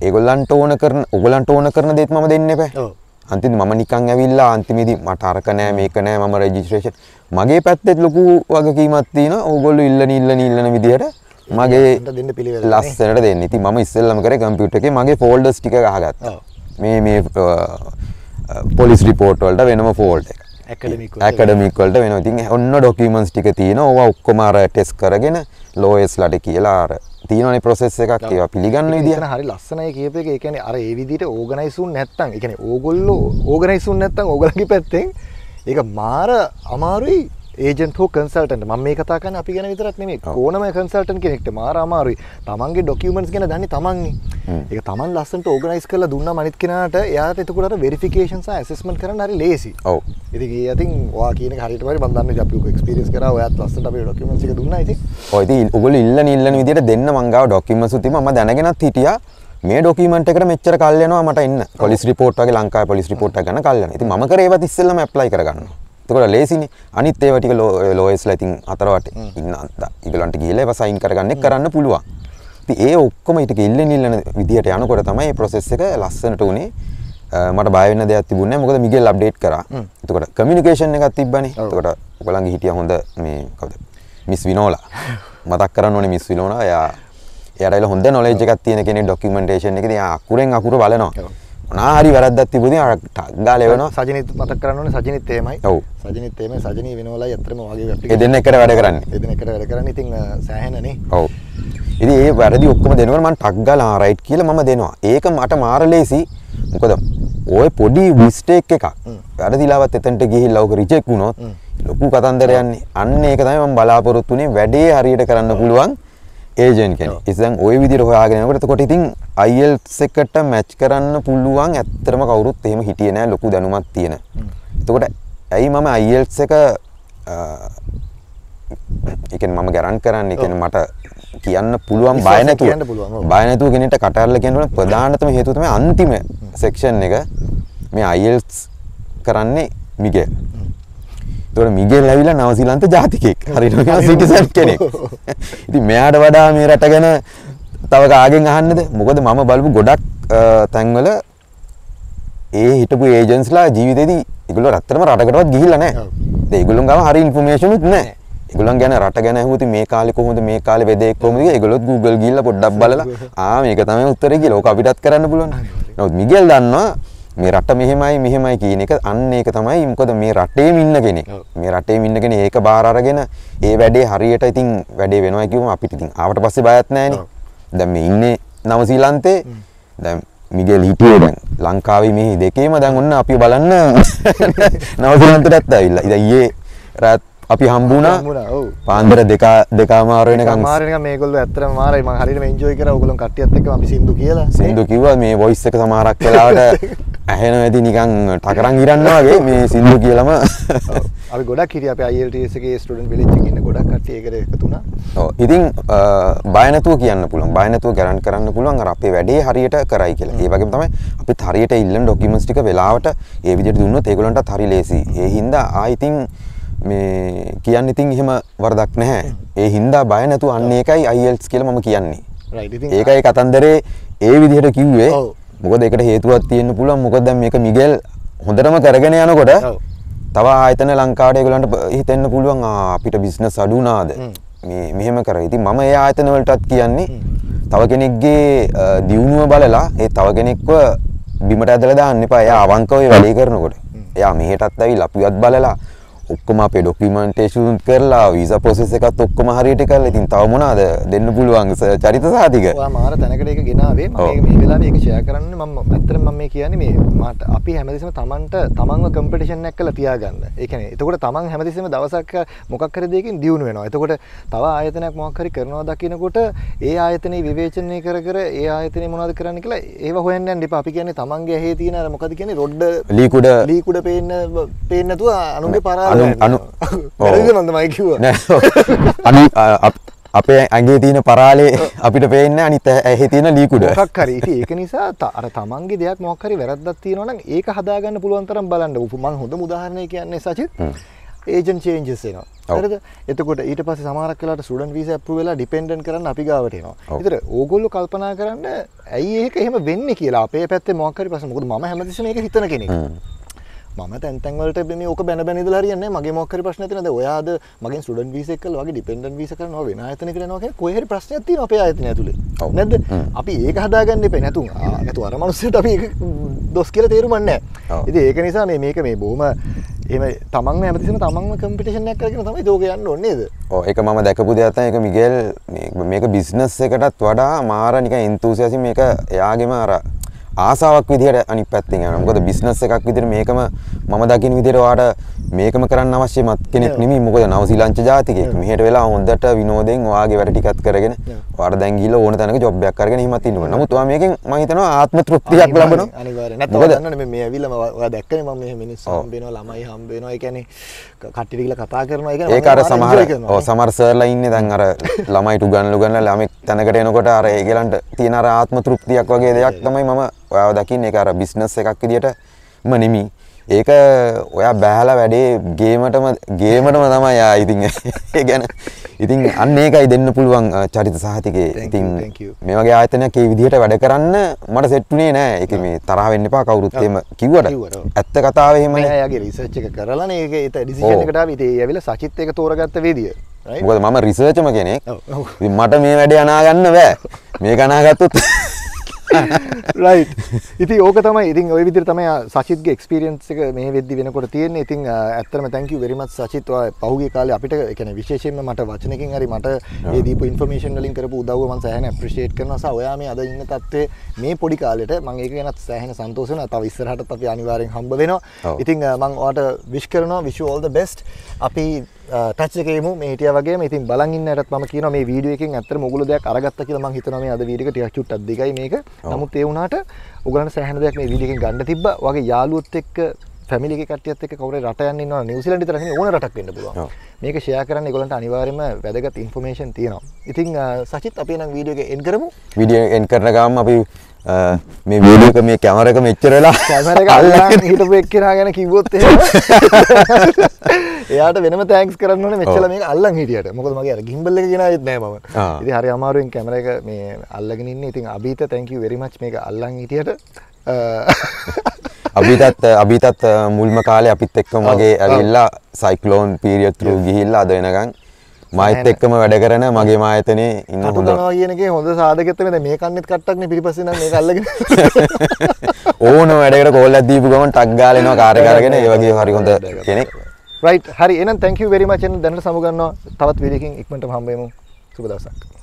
ඒගොල්ලන්ට ඕන කරන ඔයගොල්ලන්ට ඕන කරන දේත් මම දෙන්න එපා. ඔව්. අන්තිම මම නිකන් ඇවිල්ලා අන්තිමේදී මට අරක නෑ මේක නෑ මම රෙජිස්ට්‍රේෂන් මගේ පැත්තෙත් ලොකු වගකීමක් තියෙනවා ඕගොල්ලෝ ඉල්ලන ඉල්ලන ඉල්ලන විදිහට මගේ ලස්සනට දෙන්න. ඉතින් මම ඉස්සෙල්ලම කරේ කම්පියුටර් එකේ මගේ ෆෝල්ඩර්ස් ටික ගහගත්තා. මේ මේ පොලිස් රිපෝට් වලට වෙනම ෆෝල්ඩ් එකක්. ඇකඩමික් වලට වෙනවා. ඉතින් ඔන්න ඩොකියුමන්ට්ස් ටික තියෙනවා. ඕවා ඔක්කොම අර ටෙස්ට් කරගෙන ලෝයර්ස් ලට කියලා අර තියෙනනේ ප්‍රොසෙස් එකක් ඒවා පිළිගන්න විදිහ හරි ලස්සනයි කියප එක ඒ කියන්නේ අර ඒ විදිහට ඕගනයිස් වුන් නැත්තම් ඒ කියන්නේ ඕගොල්ලෝ ඕගනයිස් වුන් නැත්තම් ඕගලගේ පැත්තෙන් ඒක මාර අමාරුයි ඒජන්ට හෝ කන්සල්ටන්ට ම මේ කතා කන අපි ගැන විතරක් නෙමේ ඕනම කන්සල්ටන් කෙනෙක්ට මාරාමාරුයි තමන්ගේ ඩොකිවමන්ස් ගැන දන්න තමන්න්නේ එක තමන් ලස්සට ඕගනයිස් කල දුන්න මනිත් කෙනට යාත එතකට වෙරිෆිකේන් ඇසස්මන් කරන හරි ලේසි ඔව ඉතිගේ ඇතින් වා කියන හරිටවයි බඳන්න ජපික ක්ස්පිරස් කර ඔයත් ලස්සට අපේ ඩොකිමන්සි දුන්න ඇති ඔයිති උගල ඉල්ල නිල්ල විදිට දෙන්න මංගව ඩොකිමසුති ම දැනගෙනත් හිටියා මේ ඩොකීමට එකට මෙච්චර කල්යනවා මට ඉන්න පොලිස් රිපෝට්ගේ ලංකා පොලිස් රිපෝට් ගන කල්ලන ති මකරේව තිස්සල්ලම ප්ලයි කරගන්නවා එතකොට ලේසිනේ. අනිත් ඒවා ටික ලෝයස්ලා ඉතින් අතරවට ඉන්න ඒගොල්ලන්ට ගිහලා ඒවා සයින් කරගන්නෙක් කරන්න පුළුවන්. ඉතින් ඒ ඔක්කොම ඊට ගෙල්ලෙන ඉල්ලන විදියට යනකොට තමයි මේ process එක ලස්සනට උනේ. මට බය වෙන්න දෙයක් තිබුණේ නැහැ. මොකද මිගෙල් අප්ඩේට් කරා. එතකොට communication එකක් තිබ්බනේ. එතකොට ඔයගලන්ගේ හිටියා හොඳ මේ කවුද? මිස් විනෝලා. [LAUGHS] මතක් කරන්න ඕනේ මිස් විනෝලා. එයා එයාටයිල හොඳ නොලෙජ් එකක් තියෙන කෙනෙක් ඩොකියුමන්ටේෂන් එකේදී අකුරෙන් අකුර බලනවා. මොනාහරි වැරද්දක් තිබුණේ අර ටක් ගාලා එවනවා සජිනිත් මතක් කරන්න ඕනේ සජිනිත් එහෙමයි ඔව් සජිනිත් එහෙමයි සජිනී වෙනවලයි ඇත්තටම වාගේ වැටි ඒ දෙන්න එකට වැඩ කරන්නේ ඒ දෙන්න එකට වැඩ කරන්නේ ඉතින් සෑහෙනනේ ඔව් ඉතින් ඒ වැරදි ඔක්කොම දෙනවනම් මම ටක් ගාලා රයිට් කියලා මම දෙනවා ඒක මට මාර ලේසි මොකද ওই පොඩි මිස්ටේක් එකක් වැරදිලාවත් එතනට ගිහිල්ලා ඔක රිජෙක්ට් වුණොත් ලොකු කතන්දරයන්නේ අන්න ඒක තමයි මම බලාපොරොත්තු වෙන්නේ වැඩේ හරියට කරන්න පුළුවන් ඒජන් කෙන ඉසන් ඔය විදිර හොයාගෙනකට කොට ඉතින් අයිල් එකට මැච් කරන්න පුළුවන් ඇත්තරම කවුරුත් එහෙම හිටියන ලොකු දැනුමත් තියෙන එතකොට ඇයි මම අයිල් එක එකෙන් මම ගැරන් කරන්න එකෙන මට කියන්න පුළුවන් බයනැතු බයනැතු කෙනට කටරල කියන්නට ප්‍රධානතම හේතුතම අන්තිම සෙක්ෂන් එක මේ අයිල්ස් කරන්නේ මිගේ තොට මිගෙල් ඇවිලා නවසිලන්ත ජාතිකෙක් හරිනවා සිටිසන් කෙනෙක් ඉති මෙයාට වඩා මේ රට ගැන තව කාගෙන් අහන්නද මොකද මම බලපු ගොඩක් තැන්වල ඒ හිටපු ඒජන්ස්ලා ජීවිතේදී ඉගුල රත්තරම රටකටවත් ගිහිල්ලා නැහැ. ඒගොල්ලෝ ගාව හරි ඉන්ෆෝමේෂනුත් නැහැ. ඒගොල්ලන් ගැන රට ගැන ඇහුවොත් මේ කාලේ කොහොමද මේ කාලේ වෙදේක් කොහොමද කියලා ඒගොල්ලොත් Google ගිහිල්ලා පොඩ්ඩක් බලලා ආ මේක තමයි උත්තරේ කියලා. ඕක අපිටත් කරන්න පුළුවන්. නමුත් මිගෙල් දන්නවා මේ රට මෙහෙමයි මෙහෙමයි කියන එක අන්න ඒක තමයි මොකද මේ රටේම ඉන්න කෙනෙක් මේ රටේම ඉන්න කෙනෙක් ඒක බාර අරගෙන ඒ වැඩේ හරියට ඉතින් වැඩේ වෙනවා කිව්වම අපිට ඉතින් ආවට පස්සේ බයත් නැහැනේ දැන් මේ ඉන්නේ නවසීලන්තේ දැන් මිගෙල් හිටියේ දැන් ලංකාවේ මේ දෙකේම දැන් ඔන්න අපි බලන්න [LAUGHS] නවසීලන්තට ඇත්ත ඇවිල්ලා ඉතින් ඊයේ රාත් අපි හම්බුණා පාන්දර දෙක දෙකාමාරයනකම් මාරනක මේකොල්ල ඇතර මාරයි ම හරිම ෙන්ජෝය කර ගුලන් කටියත් එක්ක අපි සිදු කියලා සිදු කිව මේ වොයිස් එක සමාරක් කලාට ඇහෙන ඇති නිකං ටකරන් ඉරන්නවාගේ මේ සිදු කියලම ගොඩක් හිට අප අයිල්ටසගේ ස්ටඩන් පිලිච්චින්න ගොඩක් කටයකර එකතුුණා ඉතින් බයනතුව කියන්න පුළන් බයනතුව ගැරන් කරන්න පුළුවන් අපේ වැඩේ හරියට කරයි කියලා ඒ වගේ තමයි අපි හරියට ඉල්ලන් ඩොකිමස්ටික වෙලාවට ඒ විදිට දුන්න තේකුලන්ට හරි ලේසි ඒ හින්දා ආයිතින් මේ කියන්න ඉතින් එහෙම වරදක් නැහැ. ඒ හින්දා බය නැතුව අන්න ඒකයි IELTS කියලා මම කියන්නේ. ඒකයි කතන්දරේ ඒ විදිහට කිව්වේ. මොකද ඒකට හේතුවක් තියෙන්න පුළුවන්. මොකද දැන් මේක මිගෙල් හොඳටම කරගෙන යනකොට තව ආයතන ලංකාවට ඒගොල්ලන්ට හිතෙන්න පුළුවන් අපිට බිස්නස් අඩු නාද? මේ මෙහෙම කරා. ඉතින් මම ඒ ආයතන වලටත් කියන්නේ තව කෙනෙක්ගේ දියුණුව බලලා ඒ තව කෙනෙක්ව බිමට ඇදලා දාන්න එපා. එයා අවංකව ඒ වැඩේ කරනකොට. එයා මෙහෙටත් ඇවිල්ලා අපිවත් බලලා ඔක්කොම අපේ ඩොක්කිමන්ටේෂන් කරලා වීස පොසෙස් එකත් ඔක්කොම හරියට කරලා ඉතින් තව මොනවද දෙන්න පුළුවන් චරිත සාධික මාර තැනකට එක ගෙනාවේ මම මේ වෙලාවේ ඒක ෂෙයා කරන්න මම ඇත්තටම මම මේ කියන්නේ මේ මට අපි හැමදෙස්සම තමන්ට තමන්ව කම්පිටිෂන් එකක් කරලා තියාගන්න. ඒ කියන්නේ එතකොට තමන් හැමදෙස්සම දවසක් මොකක් හරි දෙයකින් දියුණු වෙනවා. එතකොට තව ආයතනයක් මොකක් හරි කරනවා දකිනකොට ඒ ආයතනේ විවේචනය කර කර ඒ ආයතනේ මොනවද කරන්න කියලා ඒව හොයන්න යන්න එපා. අපි කියන්නේ තමන්ගේ ඇහි තියෙන අර මොකද කියන්නේ රොඩ්ඩ ලීකුඩ ලීකුඩ පේන්න පේන්නේ නැතුව අනුන්ගේ පරාද අනු [LAUGHS] අනු අපේ ඇගේ තියෙන පරාලේ [LAUGHS] අපිට පේන්න අනිත ඇහි තියෙන ලීකුඩ හරි ඒක නිසා අර තමන්ගේ දෙයක් මොක්හරි වැරද්දක් තියෙනවනම් ඒක හදාගන්න පුළුවන්තරම් බලන්න උපමන් හොඳ උදාහරණය කියන්නේ සචිත් ඒජන් චේන්ජස් එනවා හරිද එතකොට ඊට පස්සේ සමහරක් වෙලාවට ස්ටුඩන්ට් වීසා අප්‍රූව් වෙලා ඩිපෙන්ඩන්ට් කරන්න අපි ගාවට එනවා ඒතර ඕගොල්ලෝ කල්පනා කරන්න ඇයි ඒක එහෙම වෙන්නේ කියලා අපේ පැත්තේ මොකක් හරි පස්සේ මොකද මම හැමතිස්සෙම ඒක හිතන කෙනෙක් මම තැන්තැන්වලට මේ ඕක බැන බැනිද හරියන්න මගේ මොක්කර ප්‍රශ්න තිනද ඔයාද මගේ සුඩන් විසක්කල් වගේ ඩිපෙන්ඩන් විස කරන වෙන අතන කරනක කොහරි ප්‍රශ්නයති අප අතන ඇතුළේ නැද අපි ඒක හදාගන්න එපේ නැතු නැතු අරමනුස්සට අපි දොස් කියල තේරුමන්න ඉති ඒක නිසා මේ මේක මේ බෝම එම තමන් ඇමතින තමන් කම්පිටේෂනයක් කරන තමයි දෝකයන්න ඔන්නේද ඒක මම දැකපු දෙයක්ත එක මිගෙල් මේක බිස්නස් එකටත් වඩා මාරනික ඉන්තුසියසි මේක එයාගෙම අර ආසාවක් විදිහට අනිත් පැත්තෙන් යනවා. මොකද බිස්නස් එකක් විදිහට මේකම මම දකින විදිහට ඔයාට මේකම කරන්න අවශ්‍ය මත් කෙනෙක් නෙමෙයි. මොකද නවසී ලංච ජාතිකයෙක්. මෙහෙට වෙලා හොඳට විනෝදෙන් ඔයාගේ වැඩ ටිකක් කරගෙන ඔයාට දැන් ගිහලා ඕන තැනක ජොබ් එකක් කරගෙන එහෙම තින්නවා. නමුත් ඔයා මේකෙන් මම හිතනවා ආත්ම තෘප්තියක් ලබනවා. අනිවාර්යයෙන්. නැත්නම් ඔයා දන්නවනේ මේ ඇවිල්ලා මම ඔයා දැක්කනේ මම මෙහෙම මිනිස්සු හම්බ වෙනවා ළමයි හම්බ වෙනවා. ඒ කියන්නේ කට්ටි කියලා කතා කරනවා ඒක ඒක අර සමහර ඔව් සමහර සර්ලා ඉන්නේ දැන් අර ළමයිට උගන්ලා උගන්ලා ළමෙක් තැනකට එනකොට අර ඒගලන්ට තියෙන අර ආත්ම තෘප්තියක් වගේ දෙයක් තමයි මම ඔයාව දකින්නේ ඒක අර බිස්නස් එකක් විදියටම නෙමෙයි ඒක ඔයා බෑහලා වැඩේ ගේමටම ගේමටම තමයි ආ ඉතින් [LAUGHS] ඒ ගැන ඉතින් අන්න ඒකයි දෙන්න පුළුවන් චරිත සහතිකේ. ඉතින් මේ වගේ ආයතනයක් ඒ විදිහට වැඩ කරන්න මට සෙට් උනේ නෑ. ඒක මේ තරහ වෙන්න එපා කවුරුත් එහෙම කිව්වට. ඇත්ත කතාව එහෙමනේ. එයා යාගේ රිසර්ච් එක කරලානේ ඒක ඒ ඩිසිෂන් එකට ආවේ. ඉතින් ඒ ඇවිල්ලා සචිත් එක තෝරගත්ත වේදිය. මොකද මම රිසර්ච්ම කෙනෙක්. මට මේ වැඩේ අනාගන්න බෑ. [LAUGHS] මේක අනාගත්තොත් රයි් [LAUGHS] ඉති ඕක තමයි ඉතින් ඔය විදිර තමයි සචිත්ගේ එක්ස්පිරියන්ස් එක මේ වෙද්දි වෙනකොට තියෙන්නේ ඉතින් ඇත්තම තැංකව වෙරිමත් සචිත්වා පහුගේ කාල අපිට එකන විශේෂෙන්ම මට වචනකින් හරි මට ඒදීප ඉන්ෆර්මේෂන් ලින් කරපු උදව්වන් සහන ප්‍රේට් කරනස ඔයා මේ අද ඉන්න තත්වේ මේ පොඩි කාලට මං ඒක ගැනත් සෑහන සන්තෝසන තව ඉස්සරහට අපි අනිවාරෙන් හම්බ වෙනවා oh. ඉතින් මං ඕට විශ් කරනවා විශෝල්ද බෙස්ට් අපි ටච් එකේමු මේ හිටියා වගේම ඉතින් බලන් ඉන්න ඇටත් මම කියනවා මේ වීඩියෝ එකෙන් ඇත්තටම ඔයගොල්ලෝ දෙයක් අරගත්තා කියලා මම හිතනවා මේ අද වීඩියෝ එක ටිකක් චුට්ටක් දිගයි මේක. නමුත් ඒ වුණාට ඔයගලන්ට සෑහෙන දෙයක් මේ වීඩියෝ එකෙන් ගන්න තිබ්බා. වගේ යාළුවොත් එක්ක ෆැමිලි එකේ කට්ටියත් එක්ක කවුරු රට යන්න ඉන්නවා නිව්සීලන්ත විතරක් නෙමෙයි ඕන රටක් වෙන්න පුළුවන්. මේක ෂෙයා කරන්න ඒගොල්ලන්ට අනිවාර්යයෙන්ම වැදගත් ඉන්ෆෝමේෂන් තියෙනවා. ඉතින් සචිත් අපි නම් වීඩියෝ එක එන්ඩ් කරමු. වීඩියෝ එන්ඩ් කරන ගමන් අපි මේ වීඩියෝක මේ කැමරක මෙච්චරලා කැමරක අල්ලන් හිටපු එක්කෙනා ගැන කිව්වොත් එහෙම [LAUGHS] එයාට වෙනම තෑන්ක්ස් කරන්න ඕනේ මෙච්චර මේක අල්ලන් හිටියට. මොකද මගේ අර gimbal එක ගෙන ආයෙත් නෑ මම. ඉතින් හරි අමාරුවෙන් කැමරා එක මේ අල්ලගෙන ඉන්නේ. ඉතින් අභීත thank you very much මේක අල්ලන් හිටියට. [LAUGHS] අභීතත් අභීතත් මුල්ම කාලේ අපිත් එක්ක මගේ ඇවිල්ලා සයික්ලෝන් පීරියඩ් through ගිහිල්ලා අද වෙනකන් මයිත් එක්කම වැඩ කරන මගේ මායතනේ ඉන්න හොඳ කියනගේ හොඳ සාධකත වෙන මේ කන්නෙත් කට්ටක්න පිරිපසන මේ කල්ලගෙන [LAUGHS] ඕන වැඩකට කෝල්ල දීපු ගමන් ටක් ගාලනවා කාරකරගෙන ඒ වගේ හරි හොඳ කෙනෙක් රයිට් හරි එහෙනම් thank you very much එන්න දැනට සමුගන්නවා තවත් වීඩියකින් ඉක්මනටම හම්බ වෙමු සුබ දවසක්